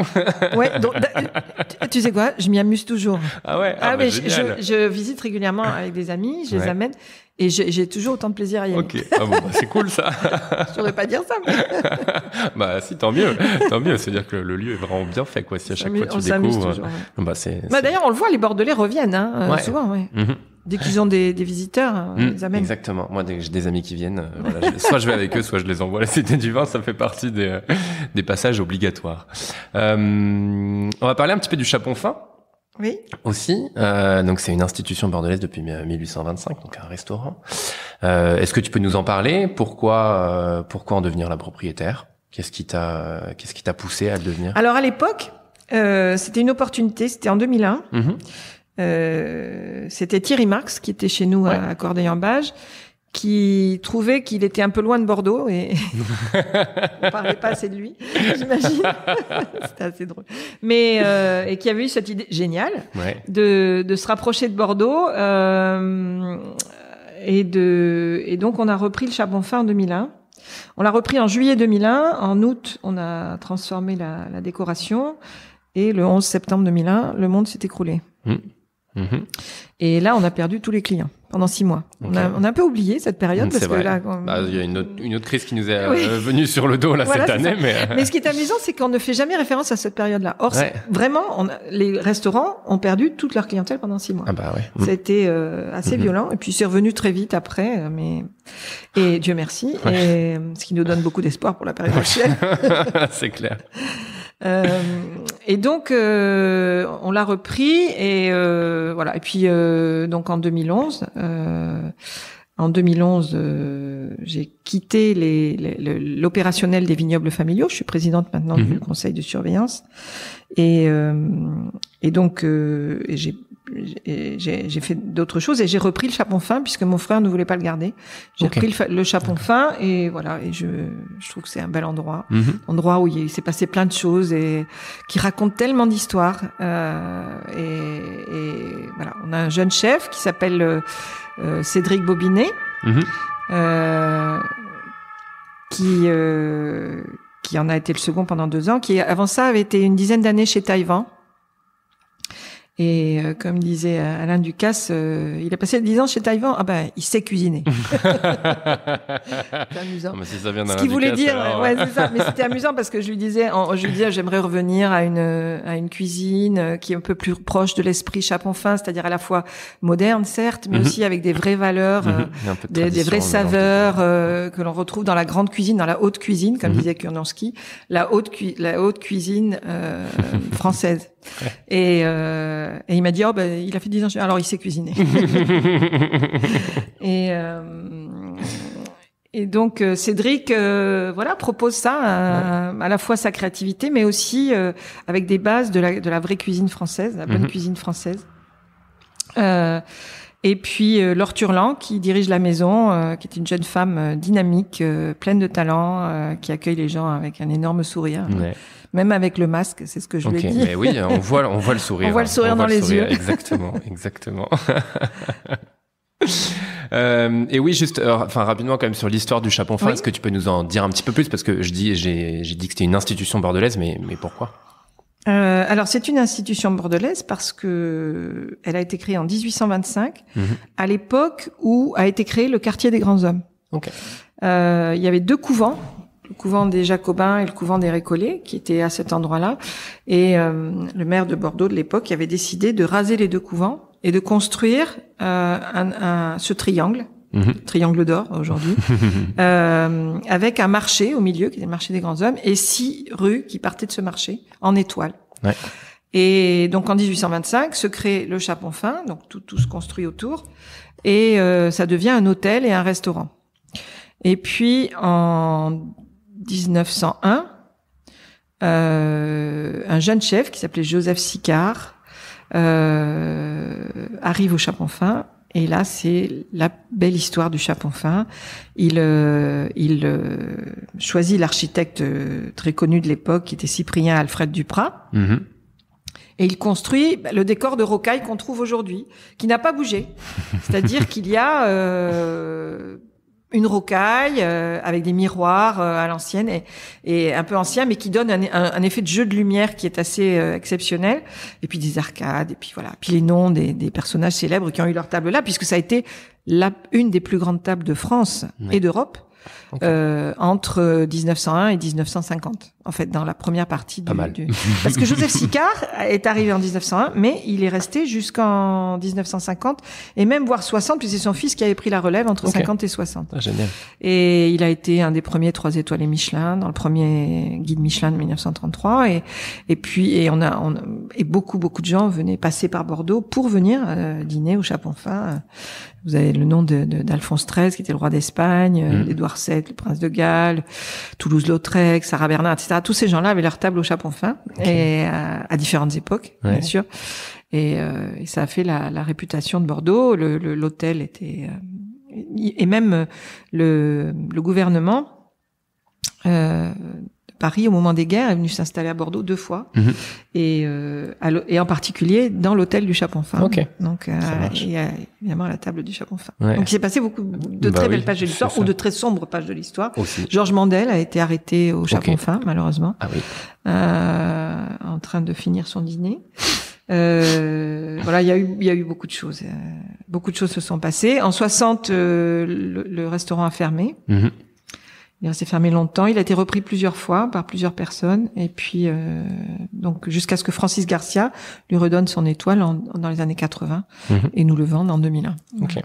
Speaker 1: ouais, bah,
Speaker 2: euh, tu sais quoi, je m'y amuse toujours. Ah ouais, ah, ah bah, mais je, visite régulièrement avec des amis, je les amène. Et j'ai toujours autant de plaisir à y aller. Ok, ah bah,
Speaker 1: c'est cool ça. je voudrais pas dire ça. Mais... bah si, tant mieux, tant mieux. C'est-à-dire que le lieu est vraiment bien fait, quoi. Si à chaque fois tu découvres, Bah
Speaker 2: d'ailleurs, on le voit, les Bordelais reviennent hein, euh, souvent, mhm. Dès qu'ils ont des, des visiteurs, euh, mmh, les amènent.
Speaker 1: Exactement. Moi, j'ai des amis qui viennent, euh, soit je vais avec eux, soit je les envoie à la Cité du Vin. Ça fait partie des, euh, des passages obligatoires. on va parler un petit peu du chapon fin. Oui. Aussi, donc c'est une institution bordelaise depuis 1825, donc un restaurant. Est-ce que tu peux nous en parler Pourquoi, pourquoi en devenir la propriétaire Qu'est-ce qui t'a, qu'est-ce qui t'a poussé à le devenir
Speaker 2: Alors à l'époque, c'était une opportunité. C'était en 2001. Euh, c'était Thierry Marx qui était chez nous à Corday-en-Bage qui trouvait qu'il était un peu loin de Bordeaux et on parlait pas assez de lui, j'imagine. C'était assez drôle. Mais euh, et qui avait eu cette idée géniale de, se rapprocher de Bordeaux euh, et de et donc on a repris le charbon fin en 2001. On l'a repris en juillet 2001. En août, on a transformé la, décoration et le 11 septembre 2001, le monde s'est écroulé.
Speaker 3: Hmm.
Speaker 1: Mhm.
Speaker 2: Et là, on a perdu tous les clients pendant six mois. On, a, on, a, un peu oublié cette période mm, parce que là, bah,
Speaker 1: il y a une autre, une autre, crise qui nous est euh, venue sur le dos là cette année. Mais... Euh, mais... ce qui
Speaker 2: est amusant, c'est qu'on ne fait jamais référence à cette période-là. Or, c'est vraiment, on les restaurants ont perdu toute leur clientèle pendant six mois. Ah bah ouais. C'était euh, assez mhm. violent et puis c'est revenu très vite après. Mais et Dieu merci, et, ce qui nous donne beaucoup d'espoir pour la période prochaine c'est clair. Euh, et donc, euh, on l'a repris et euh, voilà. Et puis, euh, donc en 2011, en 2011, j'ai quitté l'opérationnel les, des vignobles familiaux. Je suis présidente maintenant du mhm. conseil de surveillance et, et donc j'ai j'ai fait d'autres choses et j'ai repris le chapon fin puisque mon frère ne voulait pas le garder. J'ai repris le, chapon fin et voilà et je, je trouve que c'est un bel endroit, mhm. endroit où il s'est passé plein de choses et qui raconte tellement d'histoires. Euh, et, voilà, on a un jeune chef qui s'appelle euh, euh, Cédric Bobinet, mhm. qui qui en a été le second pendant deux ans, qui avant ça avait été une dizaine d'années chez Taïwan. Et euh, comme disait euh, Alain Ducasse, euh, il a passé 10 ans chez Taïwan. Ah ben, il sait cuisiner.
Speaker 1: c'est amusant. Ce qu'il voulait dire, ouais, c'est ça. Mais c'était amusant
Speaker 2: parce que je lui disais, en, je lui disais, j'aimerais revenir à une à une cuisine qui est un peu plus proche de l'esprit chapon fin, c'est-à-dire à la fois moderne, certes, mais mhm. aussi avec des vraies valeurs, mhm. des, vraies saveurs que l'on retrouve dans la grande cuisine, dans la haute cuisine, comme mhm. disait Kurnanski, la haute la haute cuisine française. Euh, et, il m'a dit, oh, ben, il a fait 10 ans. Alors, il sait cuisiner. et, euh, et donc, euh, Cédric, voilà, propose ça à, la fois sa créativité, mais aussi avec des bases de la, de la vraie cuisine française, la bonne mhm. cuisine française. et puis Laure Turland qui dirige la maison, qui est une jeune femme dynamique, pleine de talent, qui accueille les gens avec un énorme sourire même avec le masque, c'est ce que je lui ai Mais oui, on voit, on voit le hein. sourire. on voit le sourire dans, les yeux. Exactement,
Speaker 1: exactement. Euh, et oui, juste, euh, enfin rapidement quand même sur l'histoire du Chapon fin est-ce que tu peux nous en dire un petit peu plus parce que je dis, j'ai dit que c'était une institution bordelaise, mais, pourquoi
Speaker 2: euh, alors c'est une institution bordelaise parce que elle a été créée en 1825, mhm. à l'époque où a été créé le quartier des grands hommes. Il y avait deux couvents le couvent des Jacobins et le couvent des Récollets, qui étaient à cet endroit-là. Et euh, le maire de Bordeaux de l'époque avait décidé de raser les deux couvents et de construire euh, un, un, ce triangle, mhm. triangle d'or aujourd'hui, euh, avec un marché au milieu, qui était le marché des grands hommes, et six rues qui partaient de ce marché en étoile. Ouais. Et donc en 1825 se crée le Chaponfin, donc tout, tout se construit autour, et euh, ça devient un hôtel et un restaurant. Et puis en 1901, euh, un jeune chef qui s'appelait Joseph Sicard euh, arrive au Chaponfin. Et là, c'est la belle histoire du Chaponfin. Il, euh, il choisit l'architecte très connu de l'époque, qui était Cyprien Alfred Duprat. Mm-hmm. Et il construit bah, le décor de rocaille qu'on trouve aujourd'hui, qui n'a pas bougé. C'est-à-dire qu'il y a une rocaille euh, avec des miroirs euh, à l'ancienne et, et, un peu ancien, mais qui donne un, effet de jeu de lumière qui est assez euh, exceptionnel. Et puis des arcades, et puis voilà. Puis les noms des, personnages célèbres qui ont eu leur table là, puisque ça a été la, une des plus grandes tables de France et d'Europe entre 1901 et 1950 en fait, dans la première partie du... mal. Parce que Joseph Sicard est arrivé en 1901, mais il est resté jusqu'en 1950, et même voire 60, puis c'est son fils qui avait pris la relève entre 50 et 60. Ah, génial. Et il a été un des premiers trois étoiles Michelin, dans le premier guide Michelin de 1933, et, et puis, et on a, et beaucoup, beaucoup de gens venaient passer par Bordeaux pour venir euh, dîner au Chaponfin. Vous avez le nom d'Alphonse de, d'Alphonse XIII, qui était le roi d'Espagne, mmh. Édouard VII, le prince de Galles, Toulouse-Lautrec, Sarah Bernard, etc. Tous ces gens-là avaient leur table au chapon fin et euh, à, différentes époques, bien sûr. Euh, et, ça a fait la, réputation de Bordeaux. L'hôtel le, était euh, et même le, gouvernement Paris, au moment des guerres, est venu s'installer à Bordeaux deux fois, mhm. et, euh, et, en particulier dans l'hôtel du Chaponfin. Okay. Donc, euh, et évidemment à la table du Chaponfin. Ouais. Donc, il s'est passé beaucoup de bah très belles pages de l'histoire ou de très sombres pages de l'histoire. Georges Mandel a été arrêté au Chaponfin, fin malheureusement, ah euh, en train de finir son dîner. Euh, voilà, il y a eu, il y eu beaucoup de choses. beaucoup de choses se sont passées. En 60, le, restaurant a fermé. Mhm. Il s'est fermé longtemps. Il a été repris plusieurs fois par plusieurs personnes. Et puis, euh, donc jusqu'à ce que Francis Garcia lui redonne son étoile dans les années 80 mhm. et nous le vende en 2001. Ok.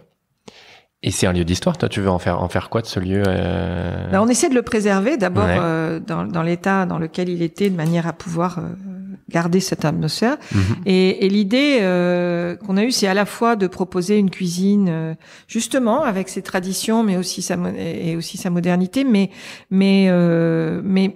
Speaker 1: Et c'est un lieu d'histoire. Toi, tu veux en faire en faire quoi de ce lieu euh ben,
Speaker 2: on essaie de le préserver d'abord euh, dans, dans l'état dans lequel il était, de manière à pouvoir garder cette atmosphère. Mhm. Et, et l'idée euh, qu'on a eue, c'est à la fois de proposer une cuisine, euh, justement, avec ses traditions, mais aussi sa et aussi sa modernité, mais mais euh, mais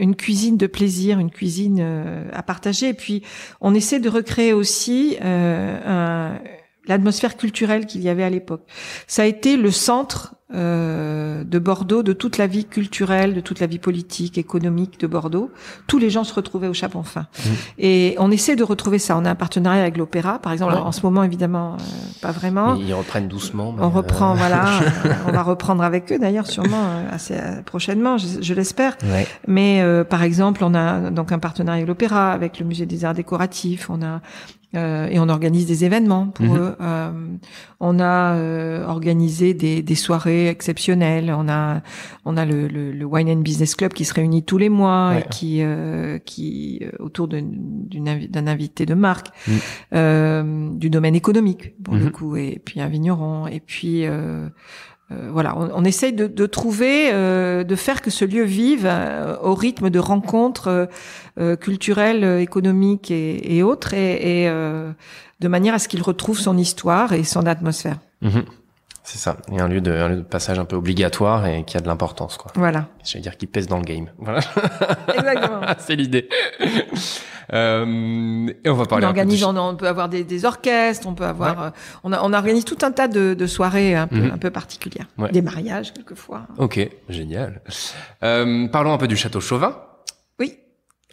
Speaker 2: une cuisine de plaisir, une cuisine à partager. Et puis, on essaie de recréer aussi l'atmosphère culturelle qu'il y avait à l'époque. Ça a été le centre euh, de Bordeaux, de toute la vie culturelle, de toute la vie politique, économique de Bordeaux. Tous les gens se retrouvaient au Chaponfin. fin. Mmh. Et on essaie de retrouver ça. On a un partenariat avec l'Opéra, par exemple. en ce moment, évidemment, euh, pas vraiment.
Speaker 1: ils reprennent doucement. On euh, reprend, voilà. on
Speaker 2: va reprendre avec eux, d'ailleurs, sûrement assez prochainement, je, l'espère. Mais par exemple, on a donc un partenariat avec l'Opéra, avec le Musée des Arts Décoratifs. On a euh, et on organise des événements pour mhm. eux. Euh, on a euh, organisé des, soirées exceptionnelles. On a on a le, le, Wine and Business Club qui se réunit tous les mois et qui qui autour d'un invité de marque mm. du domaine économique pour le mhm. coup et puis un vigneron et puis euh, voilà, on, on essaye de, trouver, euh, de faire que ce lieu vive euh, au rythme de rencontres culturelles, économiques et, autres, et, de manière à ce qu'il retrouve son histoire et son atmosphère.
Speaker 3: Mm-hmm.
Speaker 1: C'est ça. Et un lieu, de, un lieu de passage un peu obligatoire et qui a de l'importance, quoi. Voilà. Je dire qui pèse dans le game. Voilà. Exactement. c'est l'idée. Euh, et on va parler. On organise, on
Speaker 2: peut avoir des, orchestres, on peut avoir, euh, on, organise tout un tas de, soirées un peu, mhm. particulières, des mariages quelquefois.
Speaker 1: Ok, génial. Euh, parlons un peu du château Chauvin.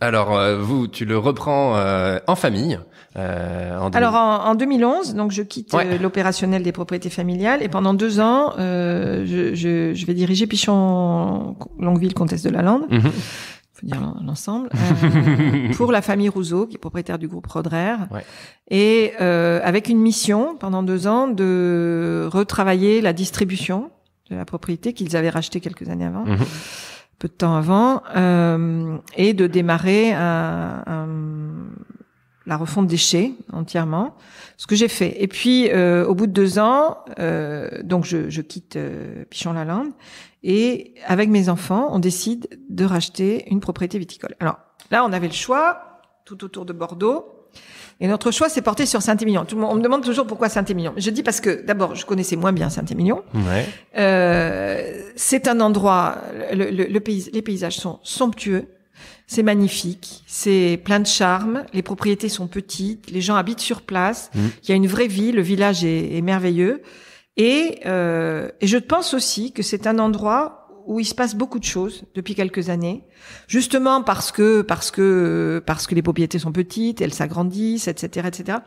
Speaker 1: Alors, euh, vous, tu le reprends euh, en famille. Euh, en Alors,
Speaker 2: en, 2011, donc je quitte l'opérationnel des propriétés familiales et pendant deux ans, je, vais diriger Pichon Longueville, comtesse de la Lande. Mhm. faut dire l'ensemble pour la famille Rousseau qui est propriétaire du groupe Rodrer et avec une mission pendant deux ans de retravailler la distribution de la propriété qu'ils avaient rachetée quelques années avant mhm peu de temps avant, euh, et de démarrer la refonte des chais entièrement, ce que j'ai fait. Et puis, euh, au bout de deux ans, euh, donc je, je quitte Pichon-la-Lande, et avec mes enfants, on décide de racheter une propriété viticole. Alors là, on avait le choix, tout autour de Bordeaux, et notre choix s'est porté sur Saint-Émilion. Tout le monde, on me demande toujours pourquoi Saint-Émilion. Je dis parce que d'abord, je connaissais moins bien Saint-Émilion. Ouais. Euh, c'est un endroit, le, le, pays, les paysages sont somptueux. C'est magnifique, c'est plein de charme, les propriétés sont petites, les gens habitent sur place, mm. il y a une vraie vie, le village est, est merveilleux. Et, euh, et je pense aussi que c'est un endroit où il se passe beaucoup de choses depuis quelques années, justement parce que parce que parce que les propriétés sont petites, elles s'agrandissent, etc., etc.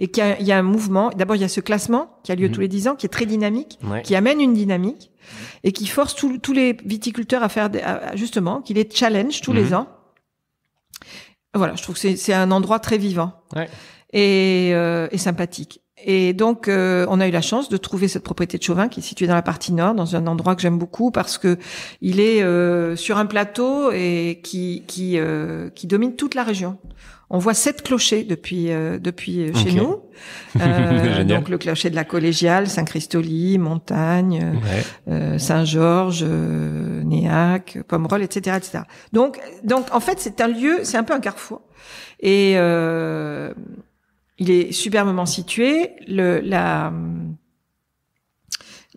Speaker 2: Et qu'il y, a un mouvement. D'abord, il y a ce classement qui a lieu mhm. tous les dix ans, qui est très dynamique, qui amène une dynamique et qui force tous les viticulteurs à faire des, justement qui les challenge tous les mhm. ans. Voilà, je trouve que c'est un endroit très vivant euh, et sympathique. Et donc, euh, on a eu la chance de trouver cette propriété de Chauvin qui est située dans la partie nord, dans un endroit que j'aime beaucoup parce que il est euh, sur un plateau et qui qui, euh, qui domine toute la région. On voit sept clochers depuis depuis chez nous.
Speaker 1: donc
Speaker 2: le clocher de la collégiale, Saint-Christoli, Montagne, Saint-Georges, Néac, Pomerol, etc., etc. Donc donc en fait c'est un lieu, c'est un peu un carrefour. Et il est superbement situé. Le, la,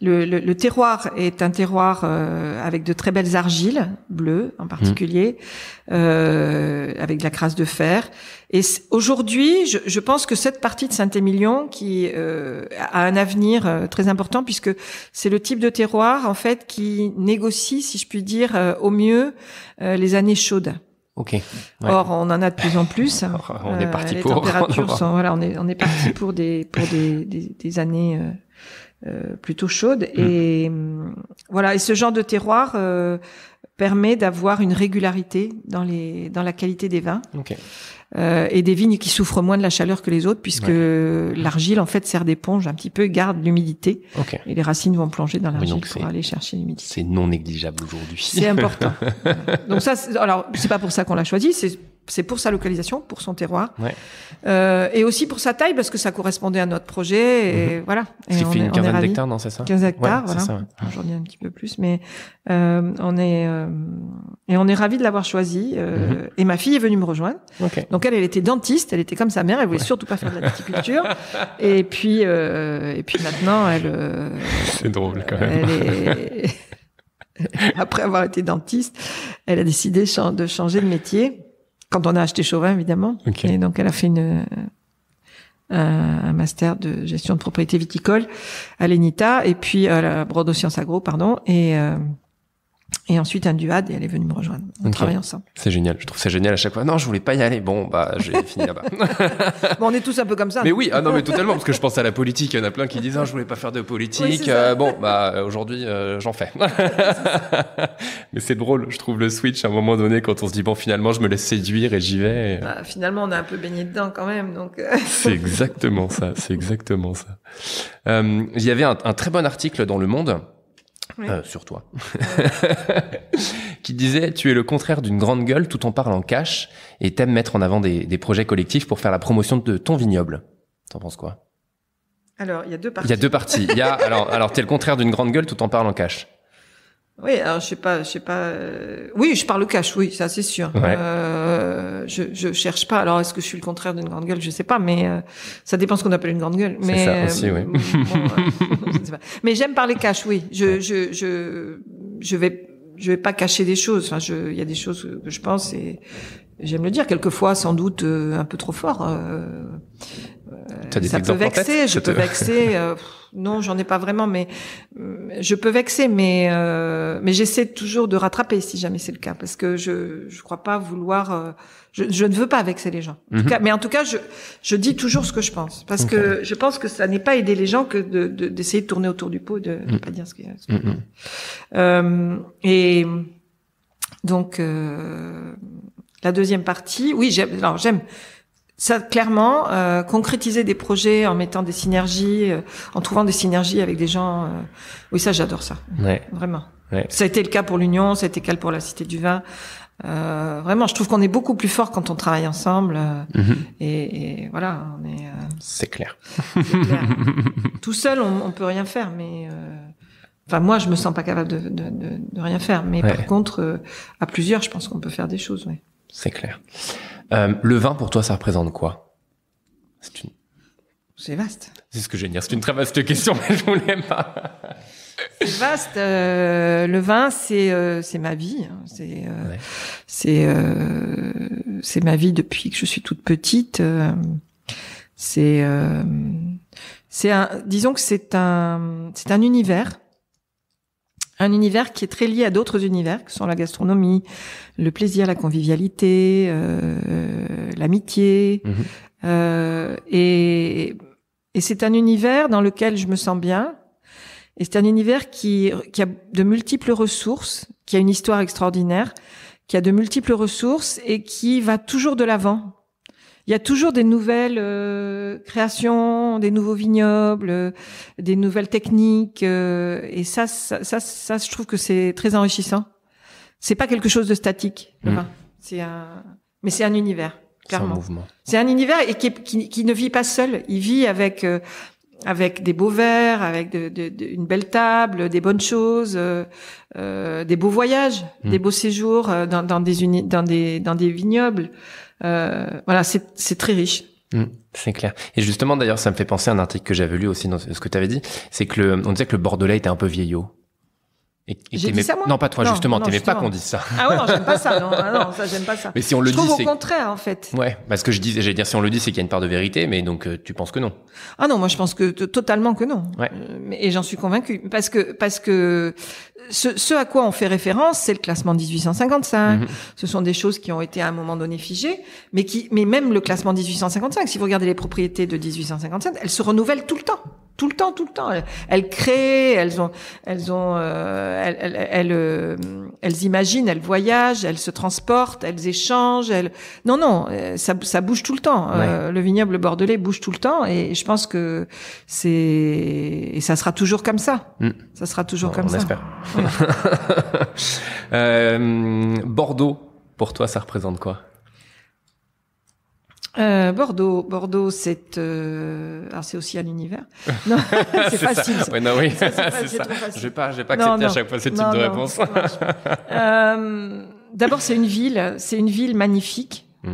Speaker 2: le, terroir est un terroir euh, avec de très belles argiles bleues en particulier, euh, avec de la crasse de fer. Et aujourd'hui, je, je, pense que cette partie de Saint-Émilion qui euh, a un avenir très important puisque c'est le type de terroir en fait qui négocie, si je puis dire, au mieux les années chaudes. Ok. Ouais. Or, on en a de plus en plus. on est euh, parti euh, pour. Les températures sont, voilà, on est, on est parti pour des, pour des, des, des années euh, euh, plutôt chaude. Mm. Et mm, voilà, et ce genre de terroir euh, permet d'avoir une régularité dans les dans la qualité des vins euh, et des vignes qui souffrent moins de la chaleur que les autres puisque l'argile en fait sert d'éponge un petit peu garde l'humidité et les racines vont plonger dans l'argile région pour aller chercher l'humidité
Speaker 1: c'est non négligeable aujourd'hui c'est important donc ça
Speaker 2: alors c'est pas pour ça qu'on l'a choisi c'est c'est pour sa localisation, pour son terroir, euh, et aussi pour sa taille parce que ça correspondait à notre projet. Et mhm. voilà. Et on fait une quinzaine d'hectares, non, c'est ça 15 hectares, voilà. Aujourd'hui un petit peu plus, mais euh, on est euh, et on est ravi de l'avoir choisi. Mhm. Et ma fille est venue me rejoindre. Donc elle, elle était dentiste, elle était comme sa mère, elle voulait surtout pas faire de la
Speaker 1: viticulture.
Speaker 2: et puis et puis maintenant, elle.
Speaker 1: c'est drôle quand même.
Speaker 2: Après avoir été dentiste, elle a décidé de changer de métier. Quand on a acheté Chauvin, évidemment. Et donc, elle a fait une, euh, un master de gestion de propriété viticole à l'ENITA et puis à la Bordeaux Sciences Agro, pardon. Et, euh, et ensuite, un duad, et elle est venue me rejoindre. On travaille ensemble.
Speaker 1: C'est génial. Je trouve ça génial à chaque fois. Non, je voulais pas y aller. Bon, bah, j'ai fini là-bas.
Speaker 2: on est tous un peu comme ça. Mais oui, ah non, mais totalement, parce que je
Speaker 1: pense à la politique. Il y en a plein qui disent, ah, je voulais pas faire de politique. Euh, bon, bah, aujourd'hui, euh, j'en fais. mais c'est drôle, je trouve le switch à un moment donné quand on se dit, bon, finalement, je me laisse séduire et j'y vais. Bah,
Speaker 2: finalement, on a un peu baigné dedans quand même, donc. Euh. c'est
Speaker 1: exactement ça. C'est exactement ça. Il y avait un, un très bon article dans Le Monde euh, sur toi, qui disait Tu es le contraire d'une grande gueule tout en parlant cash et t'aimes mettre en avant des, projets collectifs pour faire la promotion de ton vignoble. T'en penses quoi Alors, il y a deux parties. Il y a deux parties. y a, alors, tu es le contraire d'une grande gueule tout en parlant cash.
Speaker 2: Oui, alors je sais pas, je sais pas. Euh, oui, je parle au cash, oui, ça c'est sûr. Euh, je, je cherche pas. Alors est-ce que je suis le contraire d'une grande gueule Je sais pas, mais euh, ça dépend ce qu'on appelle une grande gueule. Mais ça euh, aussi, oui. Mais j'aime parler cash, oui. Je, je, je, je vais, je vais pas cacher des choses. Enfin, je, il y a des choses que je pense et j'aime le dire, quelquefois sans doute euh, un peu trop fort. Euh, euh ça peut vexer, je peux vexer. Euh, non, j'en ai pas vraiment, mais je peux vexer, mais mais j'essaie toujours de rattraper si jamais c'est le cas, parce que je je crois pas vouloir. Je, ne veux pas vexer les gens. En tout mhm. cas, mais en tout cas, je dis toujours ce que je pense, parce que je pense que ça n'est pas aider les gens que d'essayer de, tourner autour du pot, de mhm. ne pas dire ce qu'il y a. et donc, la deuxième partie, oui, j'aime. Alors j'aime ça clairement euh, concrétiser des projets en mettant des synergies, euh, en trouvant des synergies avec des gens. Euh, oui, ça j'adore ça. Vraiment. Ça a été le cas pour l'Union, ça a été le cas pour la Cité du Vin. vraiment, je trouve qu'on est beaucoup plus fort quand on travaille ensemble. Mhm. et, et, voilà, on est. C'est clair. Tout seul, on, on peut rien faire, mais. Enfin, moi, je me sens pas capable de, de, de, rien faire, mais par contre, à plusieurs, je pense qu'on peut faire des choses. oui.
Speaker 1: C'est clair. Euh, le vin, pour toi, ça représente quoi
Speaker 2: C'est une... C'est vaste.
Speaker 1: C'est ce que j'ai dire. C'est une très vaste question, mais je voulais pas.
Speaker 2: C'est vaste. Euh, le vin, c'est euh, c'est ma vie. Hein. C'est c'est c'est ma vie depuis que je suis toute petite. c'est c'est un. Disons que c'est un c'est un univers un univers qui est très lié à d'autres univers, que sont la gastronomie, le plaisir, la convivialité, euh, l'amitié. Mhm. Euh, et, c'est un univers dans lequel je me sens bien. Et c'est un univers qui, qui a de multiples ressources, qui a une histoire extraordinaire, qui a de multiples ressources et qui va toujours de l'avant il y a toujours des nouvelles euh, créations, des nouveaux vignobles, euh, des nouvelles techniques. Euh, et ça ça, ça, je trouve que c'est très enrichissant. C'est pas quelque chose de statique. Mm. c'est un, mais c'est un univers. Clairement. C'est un, univers et qui, qui, ne vit pas seul. Il vit avec avec des beaux verres, avec de, de, une belle table, des bonnes choses, des beaux voyages, mm. des beaux séjours dans, des dans des dans des vignobles. Euh, voilà, c'est très riche.
Speaker 1: Mmh, c'est clair. Et justement, d'ailleurs, ça me fait penser à un article que j'avais lu aussi dans ce que tu avais dit. C'est que le, on disait que le Bordelais était un peu vieillot. Et, dit ça, non, pas toi, justement. T'aimais pas qu'on dise ça. Ah ouais, non,
Speaker 2: j'aime pas ça. Non, ah non ça, j'aime pas ça. Mais si on le dit, c'est. au contraire, en fait.
Speaker 1: Ouais. Parce que je disais, j'allais dire, si on le dit, c'est qu'il y a une part de vérité, mais donc, euh, tu penses que non.
Speaker 2: Ah non, moi, je pense que totalement que non. Ouais. Euh, et j'en suis convaincue. Parce que, parce que, ce, à quoi on fait référence, c'est le classement 1855. Mhm. Ce sont des choses qui ont été à un moment donné figées, mais qui, mais même le classement 1855, si vous regardez les propriétés de 1855, elles se renouvellent tout le temps, tout le temps, tout le temps. Elles, créent, elles ont, elles ont, euh, elles, elles, euh, elles, imaginent, elles voyagent, elles se transportent, elles échangent. Elles, non, non, euh, ça, bouge tout le temps. le vignoble bordelais bouge tout le temps, et je pense que c'est, et ça sera toujours comme ça. Mm. Ça sera toujours comme on ça.
Speaker 1: Euh, Bordeaux, pour toi, ça représente quoi
Speaker 2: euh, Bordeaux, Bordeaux, c'est euh, c'est aussi à l'univers. c'est facile. Je pas, pas accepter à chaque fois ce type de réponse. D'abord, c'est une ville, c'est une ville magnifique, mm.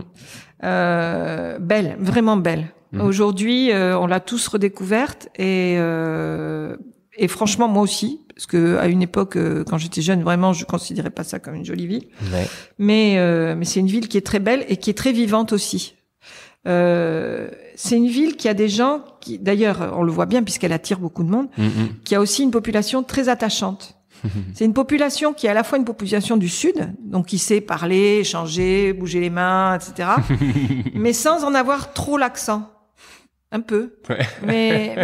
Speaker 2: belle, vraiment belle. Mm-hmm. Aujourd'hui, on l'a tous redécouverte et et franchement, moi aussi, parce que à une époque, euh, quand j'étais jeune, vraiment, je considérais pas ça comme une jolie ville. Mais euh, mais c'est une ville qui est très belle et qui est très vivante aussi. Euh, c'est une ville qui a des gens qui, d'ailleurs, on le voit bien puisqu'elle attire beaucoup de monde, mm, mm. qui a aussi une population très attachante. C'est une population qui est à la fois une population du Sud, donc qui sait parler, échanger, bouger les mains, etc., mais sans en avoir trop l'accent. Un peu. Mais,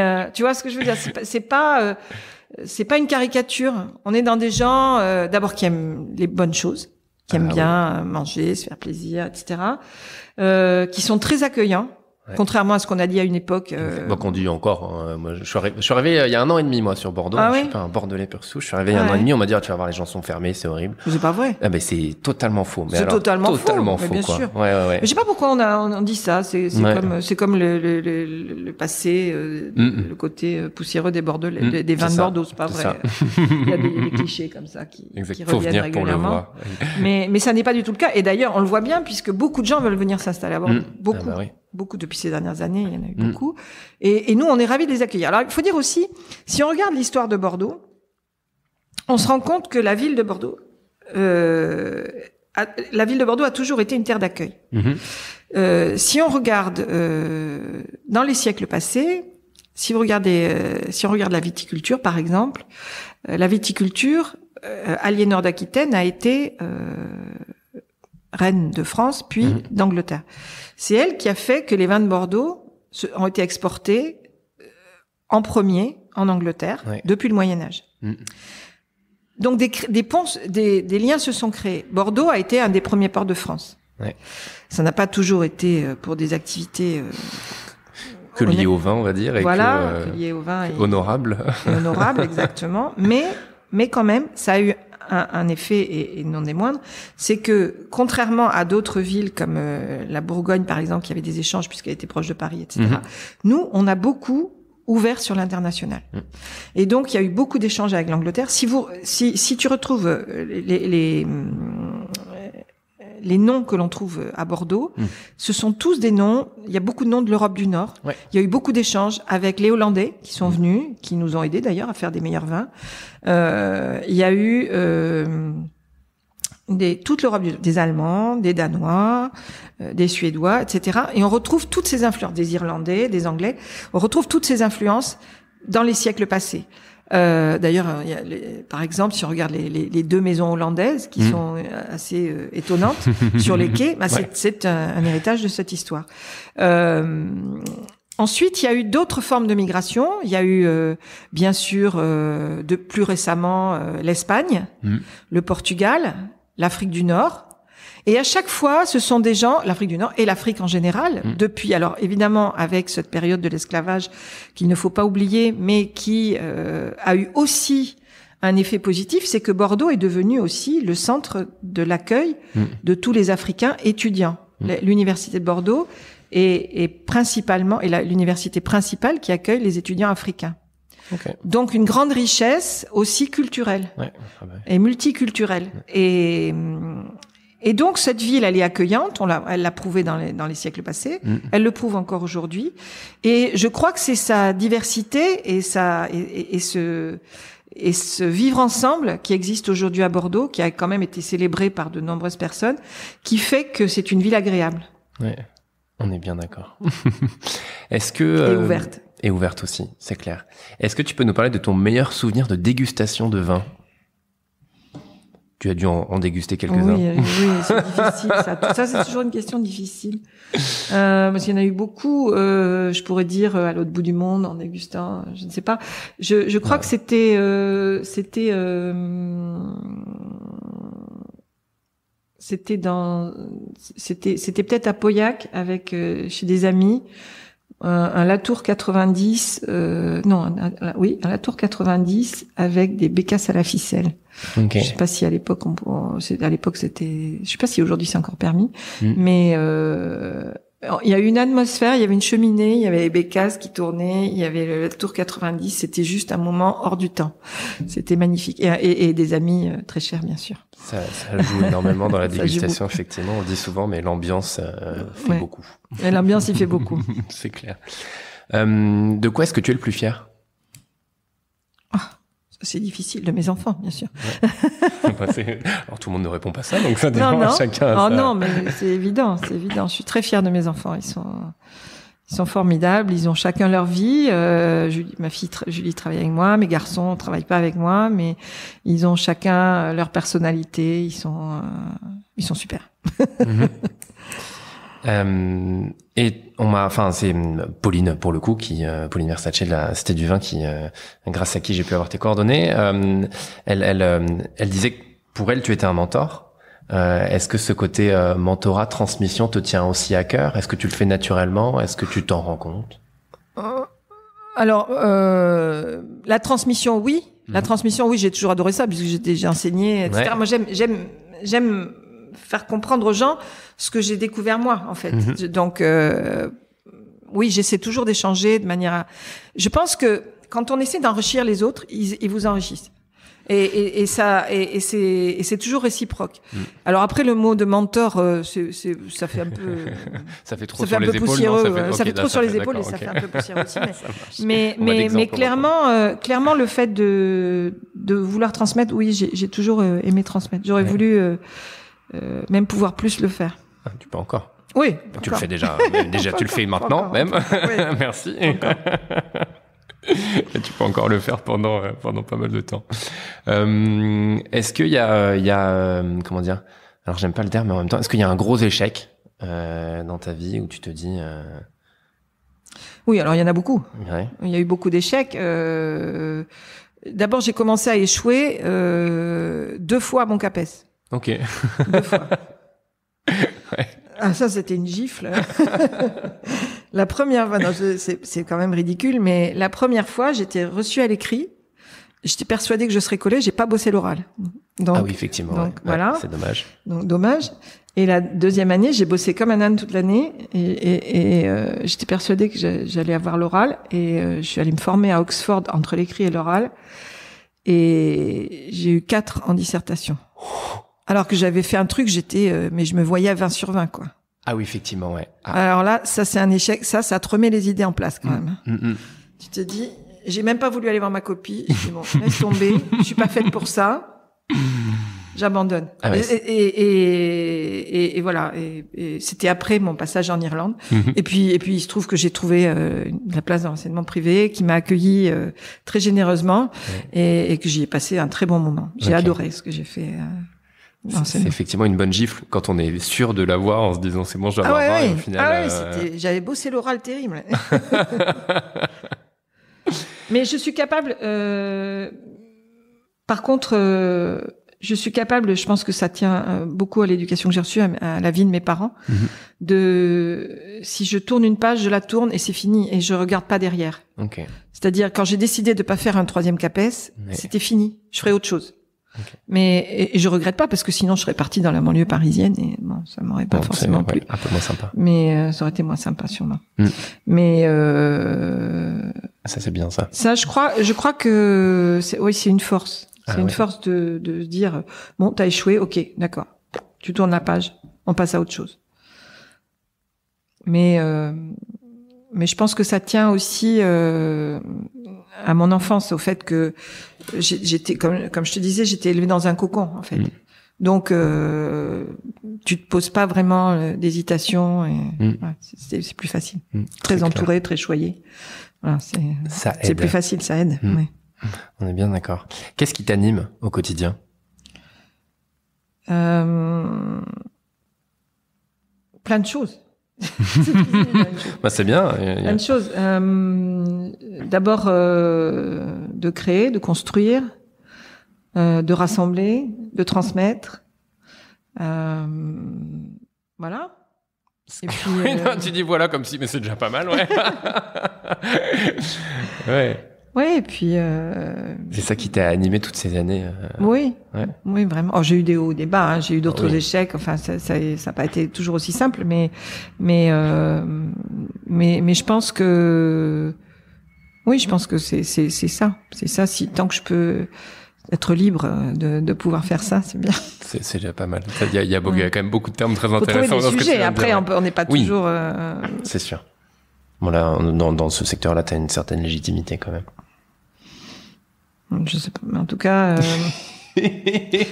Speaker 2: euh, tu vois ce que je veux dire C'est pas... pas c'est pas une caricature. On est dans des gens euh, d'abord qui aiment les bonnes choses, qui ah aiment bien manger, se faire plaisir, etc. Euh, qui sont très accueillants. Contrairement à ce qu'on a dit à une époque. Euh,
Speaker 1: qu'on dit encore. Hein, moi, je suis, arrivé, euh, il y a un an et demi, moi, sur Bordeaux. Ah je suis pas un Bordelais pur Je suis arrivé il y a un an et demi, on m'a dit, ah, tu vas voir, les gens sont fermés, c'est horrible. C'est pas vrai. Ah, c'est totalement faux. C'est totalement, faux. bien sûr. Ouais, ouais, Mais je sais
Speaker 2: pas pourquoi on a, on dit ça. C'est, comme, c'est comme le, le, le, passé, euh, le côté poussiéreux des Bordelais, mm, des, vins de Bordeaux, c'est pas vrai. il y a des, clichés comme ça qui, qui Faut reviennent venir régulièrement. mais, mais ça n'est pas du tout le cas. Et d'ailleurs, on le voit bien puisque beaucoup de gens veulent venir s'installer à Bordeaux. Mm. Ah, beaucoup. Bah beaucoup depuis ces dernières années, il y en a eu mm. beaucoup. Et, nous, on est ravis de les accueillir. Alors, il faut dire aussi, si on regarde l'histoire de Bordeaux, on se rend compte que la ville de Bordeaux, euh, a, la ville de Bordeaux a toujours été une terre d'accueil. Mm-hmm. Euh, si on regarde euh, dans les siècles passés, si vous regardez, si on regarde la viticulture, par exemple, la viticulture, Aliénor d'Aquitaine a été reine de France, puis mhm. d'Angleterre. C'est elle qui a fait que les vins de Bordeaux ont été exportés euh, en premier en Angleterre depuis le Moyen Âge. Mhm. Donc des, des liens se sont créés. Bordeaux a été un des premiers ports de France. Ça n'a pas toujours été euh, pour des activités euh,
Speaker 1: que liées au vin, on va dire, voilà, liées au vin, honorable, honorable exactement.
Speaker 2: Mais mais quand même, ça a eu un, effet, et, non des moindres, c'est que contrairement à d'autres villes comme euh, la Bourgogne, par exemple, qui avait des échanges puisqu'elle était proche de Paris, etc., mhm. nous, on a beaucoup ouvert sur l'international. Mm. Et donc, il y a eu beaucoup d'échanges avec l'Angleterre. Si vous, si, si tu retrouves euh, les, les les noms que l'on trouve euh, à Bordeaux, hum. ce sont tous des noms. Il y a beaucoup de noms de l'Europe du Nord. Il y a eu beaucoup d'échanges avec les Hollandais qui sont hum. venus, qui nous ont aidés d'ailleurs à faire des meilleurs vins. Euh, il y a eu euh, toute l'Europe des Allemands, des Danois, euh, des Suédois, etc. Et on retrouve toutes ces influences, des Irlandais, des Anglais. On retrouve toutes ces influences dans les siècles passés. Euh, d'ailleurs, euh, par exemple, si on regarde les, deux maisons hollandaises qui mm. sont euh, assez étonnantes sur les quais, bah, c'est un, héritage de cette histoire. Ensuite, il y a eu d'autres formes de migration. Il y a eu, bien sûr, de plus récemment, l'Espagne, mm. le Portugal, l'Afrique du Nord. Et à chaque fois, ce sont des gens, l'Afrique du Nord et l'Afrique en général, mm. depuis, alors évidemment avec cette période de l'esclavage qu'il ne faut pas oublier, mais qui euh, a eu aussi un effet positif, c'est que Bordeaux est devenu aussi le centre de l'accueil mm. de tous les Africains étudiants. Mm. L'université de Bordeaux est, principalement, et l'université principale qui accueille les étudiants africains. Donc une grande richesse aussi culturelle ouais, ah bah et multiculturelle. Et, et donc cette ville, elle est accueillante, on l'a, elle l'a prouvé dans les, siècles passés, mm. elle le prouve encore aujourd'hui. Et je crois que c'est sa diversité et et, ce et ce vivre ensemble qui existe aujourd'hui à Bordeaux, qui a quand même été célébré par de nombreuses personnes, qui fait que c'est une ville agréable.
Speaker 1: on est bien d'accord. Est-ce que et euh, ouverte et ouverte aussi, c'est clair. Est-ce que tu peux nous parler de ton meilleur souvenir de dégustation de vin tu as dû en, déguster quelques-uns. Oui, oui c'est
Speaker 2: difficile. Ça. ça, c'est toujours une question difficile. Euh, parce qu'il y en a eu beaucoup, euh, je pourrais dire, euh, à l'autre bout du monde, en dégustant, je ne sais pas. Je, je crois que c'était... Euh, c'était euh, c'était dans c'était c'était peut-être à Pauillac avec euh, chez des amis un, Latour 90, euh, non, oui, un Latour 90 avec des bécasses à la ficelle. Okay. Je sais pas si à l'époque, on, à l'époque c'était, je sais pas si aujourd'hui c'est encore permis, mm. mais euh, il y a eu une atmosphère, il y avait une cheminée, il y avait les bécasses qui tournaient, il y avait le tour 90, c'était juste un moment hors du temps. C'était magnifique. Et, des amis euh, très chers, bien sûr. Ça, joue énormément dans la dégustation,
Speaker 1: effectivement. On dit souvent, mais l'ambiance euh, fait beaucoup.
Speaker 2: L'ambiance, il fait
Speaker 1: beaucoup. C'est clair. Euh, de quoi est-ce que tu es le plus fier
Speaker 2: c'est difficile de mes enfants, bien sûr.
Speaker 1: Alors tout le monde ne répond pas ça, donc ça dépend non, chacun. Oh, non, mais c'est
Speaker 2: évident, c'est évident. Je suis très fière de mes enfants. Ils sont, ils sont formidables. Ils ont chacun leur vie. Euh, Julie, ma fille Julie travaille avec moi, mes garçons travaillent pas avec moi, mais ils ont chacun leur personnalité. Ils sont, euh, ils sont super.
Speaker 1: Mhm. Euh, et on m'a, enfin, c'est Pauline pour le coup qui, euh, Pauline Versace de la du Vin, qui, euh, grâce à qui j'ai pu avoir tes coordonnées. elle, elle, elle disait que pour elle, tu étais un mentor. Est-ce que ce côté mentorat, transmission, te tient aussi à cœur Est-ce que tu le fais naturellement Est-ce que tu t'en rends compte
Speaker 2: Alors, la transmission, oui. La mhm. transmission, oui, j'ai toujours adoré ça puisque j'ai enseigné, etc. Moi, j'aime, j'aime, j'aime faire comprendre aux gens ce que j'ai découvert moi, en fait. Mhm. Donc, euh, oui, j'essaie toujours d'échanger de manière à... Je pense que quand on essaie d'enrichir les autres, ils, vous enrichissent. Et, et, et, ça, et, et c'est, toujours réciproque. Mm. Alors après le mot de mentor, euh, ça fait un peu,
Speaker 1: ça fait trop sur les épaules,
Speaker 2: ça, fait, trop sur les épaules et ça fait un peu poussiéreux aussi. Mais, mais, mais, clairement, euh, clairement le fait de, de vouloir transmettre, oui, j'ai, toujours euh, aimé transmettre. J'aurais voulu. Euh, même pouvoir plus le faire.
Speaker 1: Ah, tu peux encore. Oui. Tu le fais déjà. déjà, tu le fais maintenant même. Oui. Merci. tu peux encore le faire pendant euh, pendant pas mal de temps. Euh, est-ce qu'il y a comment dire Alors j'aime pas le terme, mais en même temps, est-ce qu'il y a un gros échec dans ta vie où tu te dis
Speaker 2: Oui, alors il y en a beaucoup. Il y a eu beaucoup d'échecs. D'abord, j'ai commencé à échouer deux fois à mon CAPES. Ok. Ah, ça, c'était une gifle. la première fois, c'est quand même ridicule, mais la première fois, j'étais reçue à l'écrit. J'étais persuadée que je serais collée, j'ai pas bossé l'oral.
Speaker 1: Donc, ah oui, effectivement. voilà. c'est dommage.
Speaker 2: Donc, dommage. Et la deuxième année, j'ai bossé comme un âne toute l'année et, euh, j'étais persuadée que j'allais avoir l'oral et euh, je suis allée me former à Oxford entre l'écrit et l'oral et j'ai eu quatre en dissertation. Oh alors que j'avais fait un truc, j'étais, euh, mais je me voyais à 20 sur 20, quoi.
Speaker 1: Ah oui, effectivement, ouais.
Speaker 2: Ah. Alors là, ça, c'est un échec. Ça, ça te remet les idées en place, quand mm, même. Mm, mm. Tu te dis, j'ai même pas voulu aller voir ma copie. Je dis, bon, laisse tomber. je suis pas faite pour ça. J'abandonne. Ah et, voilà. Et, c'était après mon passage en Irlande. Mm-hmm. Et puis, et puis, il se trouve que j'ai trouvé euh, la place dans enseignement privé, qui m'a accueilli euh, très généreusement, et, que j'y ai passé un très bon moment. J'ai adoré ce que j'ai fait.
Speaker 1: C'est effectivement une bonne gifle quand on est sûr de l'avoir en se disant c'est bon, je Ah
Speaker 2: j'avais bossé l'oral terrible. Mais je suis capable. Euh, par contre, euh, je suis capable. Je pense que ça tient euh, beaucoup à l'éducation que j'ai reçue, à, la vie de mes parents. Mhm. De si je tourne une page, je la tourne et c'est fini et je regarde pas derrière. C'est-à-dire quand j'ai décidé de pas faire un troisième CAPES, c'était fini. Je ferai autre chose. Mais et, je regrette pas parce que sinon je serais partie dans la banlieue parisienne et bon, ça m'aurait pas forcément plu. un peu moins sympa. Mais euh, ça aurait été moins sympa sûrement. Mm. Mais
Speaker 1: euh, ah, ça c'est bien ça. Ça
Speaker 2: je crois, je crois que c'est oui c'est une force. Ah c'est une force de de dire bon t'as échoué, ok d'accord, tu tournes la page, on passe à autre chose. Mais euh, mais je pense que ça tient aussi à mon enfance, au fait que j'étais, comme, je te disais, j'étais élevée dans un cocon, en fait. Mm. Donc, euh, tu te poses pas vraiment euh, d'hésitation. Mm. c'est plus facile. Mm. très, entouré, très choyé. Voilà, c'est plus facile, ça aide.
Speaker 1: On est bien d'accord. Qu'est-ce qui t'anime au quotidien
Speaker 2: euh, Plein de choses.
Speaker 1: bah, c'est bien. A... Même
Speaker 2: chose. Euh, d'abord, euh, de créer, de construire, euh, de rassembler, de transmettre. voilà. Et puis, tu dis
Speaker 1: voilà comme si, mais c'est déjà pas mal, ouais. ouais.
Speaker 2: Oui, et puis. Euh...
Speaker 1: C'est ça qui t'a animé toutes ces années. Euh,
Speaker 2: oui. Oui, vraiment. Oh, j'ai eu des hauts, des bas. Hein. J'ai eu d'autres échecs. Enfin, ça, ça, n'a pas été toujours aussi simple, mais, mais, euh, mais, mais je pense que. Oui, je pense que c'est, c'est, c'est ça. C'est ça. Si tant que je peux être libre euh, de, de pouvoir faire ça, c'est bien.
Speaker 1: C'est, c'est déjà pas mal. Il y a, y a, quand même beaucoup de termes très intéressants. dans Ce que Après, on n'est pas oui. toujours. Euh, c'est sûr. Voilà, dans, dans ce secteur-là, tu as une certaine légitimité quand même.
Speaker 2: Je sais pas, mais en tout cas. Euh,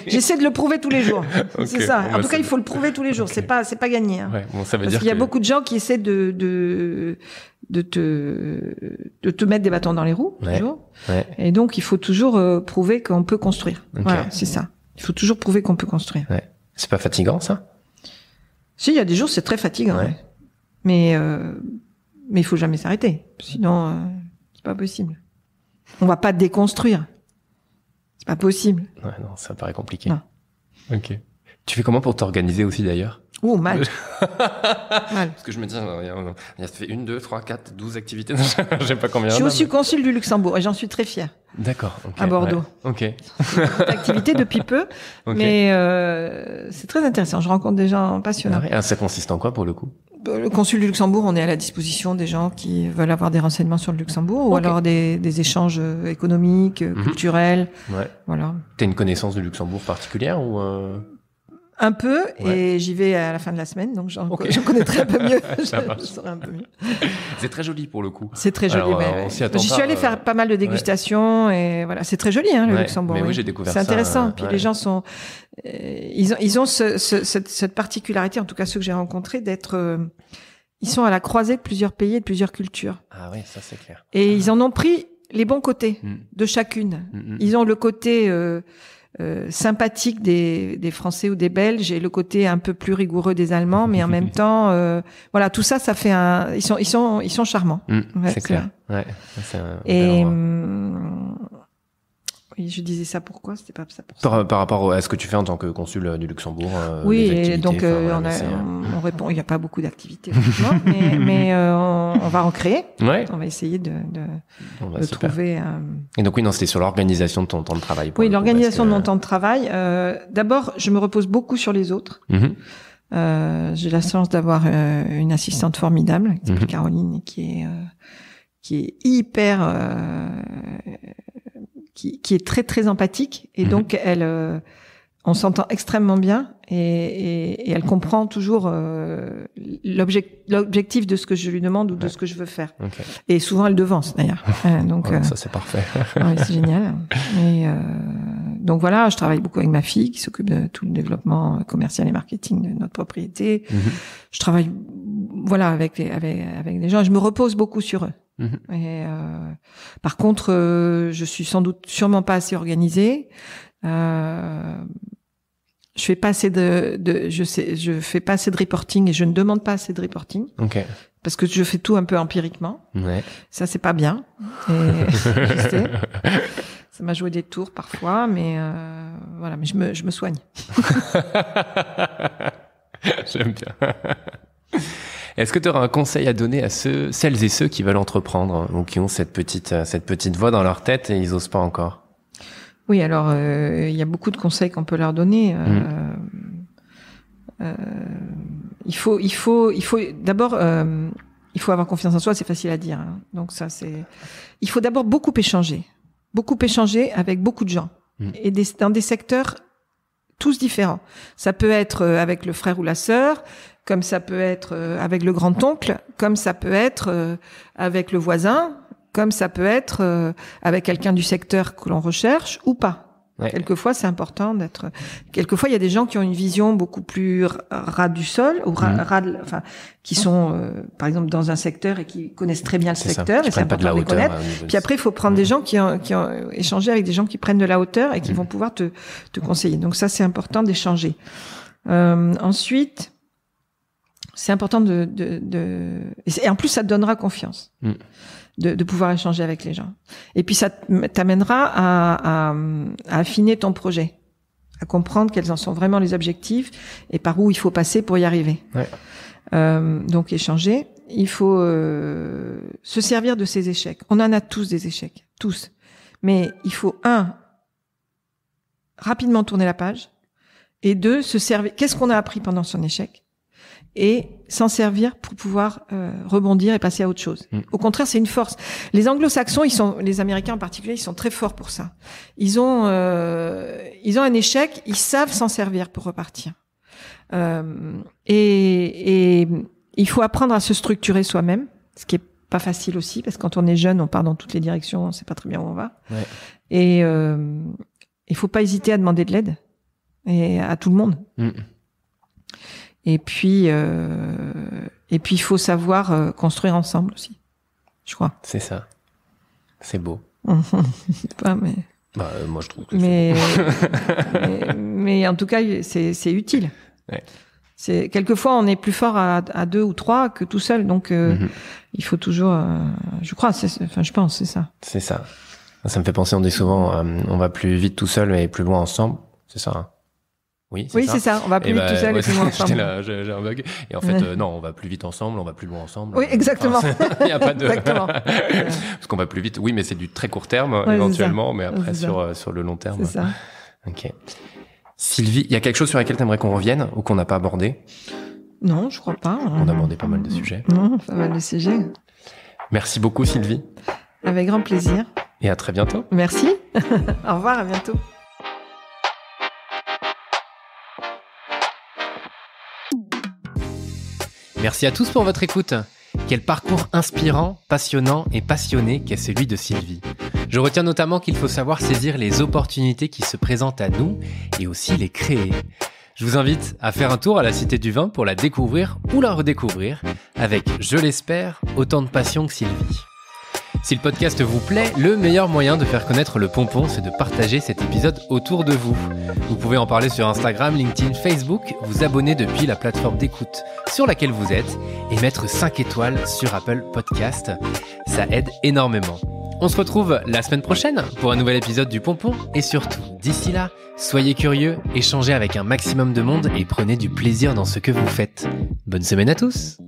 Speaker 2: j'essaie de le prouver tous les jours. c'est ça. Bah, en tout cas, il faut le prouver tous les jours. C'est pas, c'est pas gagné. Hein. Ouais, bon, ça veut Parce dire qu'il y a beaucoup de gens qui essaient de, de, de te, de te mettre des bâtons dans les roues. toujours. Ouais. Et donc, il faut toujours euh, prouver qu'on peut construire. Voilà, c'est ça. Il faut toujours prouver qu'on peut construire.
Speaker 1: C'est pas fatigant, ça?
Speaker 2: Si, il y a des jours, c'est très fatigant. Mais, euh, mais il faut jamais s'arrêter. Sinon, euh, c'est pas possible. On va pas déconstruire.
Speaker 1: C'est pas possible. non, ça paraît compliqué. Ok. Tu fais comment pour t'organiser aussi d'ailleurs Oh, mal. mal. Parce que je me dis, il y a fait une, deux, trois, quatre, douze activités. je sais pas combien. Je suis aussi
Speaker 2: consul du Luxembourg et j'en suis très fier D'accord. à Bordeaux.
Speaker 1: Ok. activité depuis peu,
Speaker 2: mais euh, c'est très intéressant. Je rencontre des gens passionnants. Ah,
Speaker 1: ça consiste en quoi pour le coup
Speaker 2: le consul du Luxembourg, on est à la disposition des gens qui veulent avoir des renseignements sur le Luxembourg ou alors des, échanges euh, économiques, euh, mhm.
Speaker 1: culturels. Ouais. Voilà. T'as une connaissance du Luxembourg particulière ou euh,
Speaker 2: un peu, et j'y vais à la fin de la semaine, donc j'en connaîtrai un peu mieux.
Speaker 1: C'est très joli pour le coup. C'est très joli. Euh, j'y suis allée faire euh, pas mal de
Speaker 2: dégustations et voilà, c'est très joli hein, le Luxembourg. Mais oui, j'ai découvert C'est intéressant. Puis les gens sont, euh, ils ont, ils ont cette, particularité, en tout cas ceux que j'ai rencontrés, d'être ils sont à la croisée de plusieurs pays et de plusieurs cultures. Ah oui, ça c'est clair. Et ah. ils en ont pris les bons côtés mm. de chacune. Mm, mm, ils ont le côté euh, sympathique des, Français ou des Belges et le côté un peu plus rigoureux des Allemands, mais en même temps, euh, voilà, tout ça, ça fait un, ils sont, ils sont, ils sont charmants. Mmh, c'est clair. Ouais, oui, je disais ça pourquoi, c'était pas ça
Speaker 1: Par, rapport à ce que tu fais en tant que consul euh, du Luxembourg. Euh, oui, donc euh,
Speaker 2: on, répond, il n'y a pas beaucoup d'activités, mais, on, va en créer. On va essayer de,
Speaker 1: trouver. Et donc oui, non, c'était sur l'organisation de ton temps de travail. Oui,
Speaker 2: l'organisation de mon temps de travail. D'abord, je me repose beaucoup sur les autres. Mhm. j'ai la chance d'avoir une assistante formidable, qui s'appelle mhm. Caroline, qui est qui est hyper qui, qui est très très empathique et mhm. donc elle euh, on s'entend extrêmement bien et, et, et, elle comprend toujours euh, l'objectif de ce que je lui demande ou de ce que je veux faire. Et souvent elle devance d'ailleurs. Euh, donc euh, ça c'est parfait. c'est génial. Et, donc voilà, je travaille beaucoup avec ma fille qui s'occupe de tout le développement commercial et marketing de notre propriété. Mhm. Je travaille voilà avec avec avec des gens. Je me repose beaucoup sur eux. Mmh. Et, euh, par contre, euh, je suis sans doute sûrement pas assez organisée. Euh, je fais pas assez de, de, je sais, je fais pas assez de reporting et je ne demande pas assez de reporting. Okay. Parce que je fais tout un peu empiriquement. Ouais. Ça c'est pas bien. Et, sais. Ça m'a joué des tours parfois, mais euh, voilà, mais je me, je me soigne.
Speaker 1: J'aime bien. Est-ce que tu auras un conseil à donner à ceux, celles et ceux qui veulent entreprendre hein, ou qui ont cette petite, euh, cette petite voix dans leur tête et ils osent pas encore
Speaker 2: Oui, alors euh, il y a beaucoup de conseils qu'on peut leur donner. Euh, mm. il faut, il faut, il faut d'abord il faut avoir confiance en soi, c'est facile à dire. Hein. Donc ça, c'est. Il faut d'abord beaucoup échanger, beaucoup échanger avec beaucoup de gens mm. et des, dans des secteurs tous différents. Ça peut être avec le frère ou la sœur, comme ça peut être euh, avec le grand-oncle, comme ça peut être euh, avec le voisin, comme ça peut être euh, avec quelqu'un du secteur que l'on recherche ou pas. Quelquefois, c'est important d'être. Quelquefois, il y a des gens qui ont une vision beaucoup plus ras du sol ou mhm. enfin, qui sont, par exemple, dans un secteur et qui connaissent très bien le secteur et c'est important de, la les connaître. Hein, Puis après, il faut prendre mhm. des gens qui ont, qui ont échangé avec des gens qui prennent de la hauteur et qui mhm. vont pouvoir te, te conseiller. Donc ça, c'est important d'échanger. Euh, ensuite, c'est important de, de, de, Et en plus, ça te donnera confiance mm. de, de, pouvoir échanger avec les gens. Et puis, ça t'amènera à, à, affiner ton projet, à comprendre quels en sont vraiment les objectifs et par où il faut passer pour y arriver. Ouais. Euh, donc, échanger. Il faut euh, se servir de ses échecs. On en a tous des échecs, tous. Mais il faut, un, rapidement tourner la page. Et deux, se servir. Qu'est-ce qu'on a appris pendant son échec et s'en servir pour pouvoir euh, rebondir et passer à autre chose. Mm. Au contraire, c'est une force. Les Anglo-Saxons, ils sont, les Américains en particulier, ils sont très forts pour ça. Ils ont, euh, ils ont un échec, ils savent s'en servir pour repartir. Euh, et, et il faut apprendre à se structurer soi-même, ce qui est pas facile aussi parce que quand on est jeune, on part dans toutes les directions, on sait pas très bien où on va. Ouais. Et euh, il faut pas hésiter à demander de l'aide et à tout le monde. Mm. Et puis, euh, et puis, il faut savoir euh, construire ensemble
Speaker 1: aussi, je crois. C'est ça. C'est beau.
Speaker 3: pas, mais.
Speaker 1: Bah, euh, moi, je trouve que c'est mais,
Speaker 2: mais, en tout cas, c'est utile. C'est quelquefois on est plus fort à, deux ou trois que tout seul, donc mhm. il faut toujours. je crois, enfin, je pense, c'est ça.
Speaker 1: C'est ça. Ça me fait penser, on dit souvent, on va plus vite tout seul mais plus loin ensemble. C'est ça. Hein. Oui, c'est ça. On va plus vite bah, tout seul plus loin J'ai un bug. Et en fait, euh, non, on va plus vite ensemble, on va plus loin ensemble. Oui, exactement. Il pas Parce qu'on va plus vite. Oui, mais c'est du très court terme éventuellement, mais après sur euh, sur le long terme. C'est ça. Ok. Sylvie, il y a quelque chose sur laquelle tu aimerais qu'on revienne ou qu'on n'a pas abordé
Speaker 2: Non, je crois pas. On a abordé pas mal de sujets. pas mal de sujets.
Speaker 1: Merci beaucoup, Sylvie.
Speaker 2: Avec grand plaisir.
Speaker 1: Et à très bientôt.
Speaker 2: Merci. Au revoir, à bientôt.
Speaker 1: Merci à tous pour votre écoute. Quel parcours inspirant, passionnant et passionné qu'est celui de Sylvie. Je retiens notamment qu'il faut savoir saisir les opportunités qui se présentent à nous et aussi les créer. Je vous invite à faire un tour à la Cité du Vin pour la découvrir ou la redécouvrir avec, je l'espère, autant de passion que Sylvie. Si le podcast vous plaît, le meilleur moyen de faire connaître le pompon, c'est de partager cet épisode autour de vous. Vous pouvez en parler sur Instagram, LinkedIn, Facebook, vous abonner depuis la plateforme d'écoute sur laquelle vous êtes et mettre 5 étoiles sur Apple Podcast. Ça aide énormément. On se retrouve la semaine prochaine pour un nouvel épisode du Pompon et surtout, d'ici là, soyez curieux, échangez avec un maximum de monde et prenez du plaisir dans ce que vous faites. Bonne semaine à tous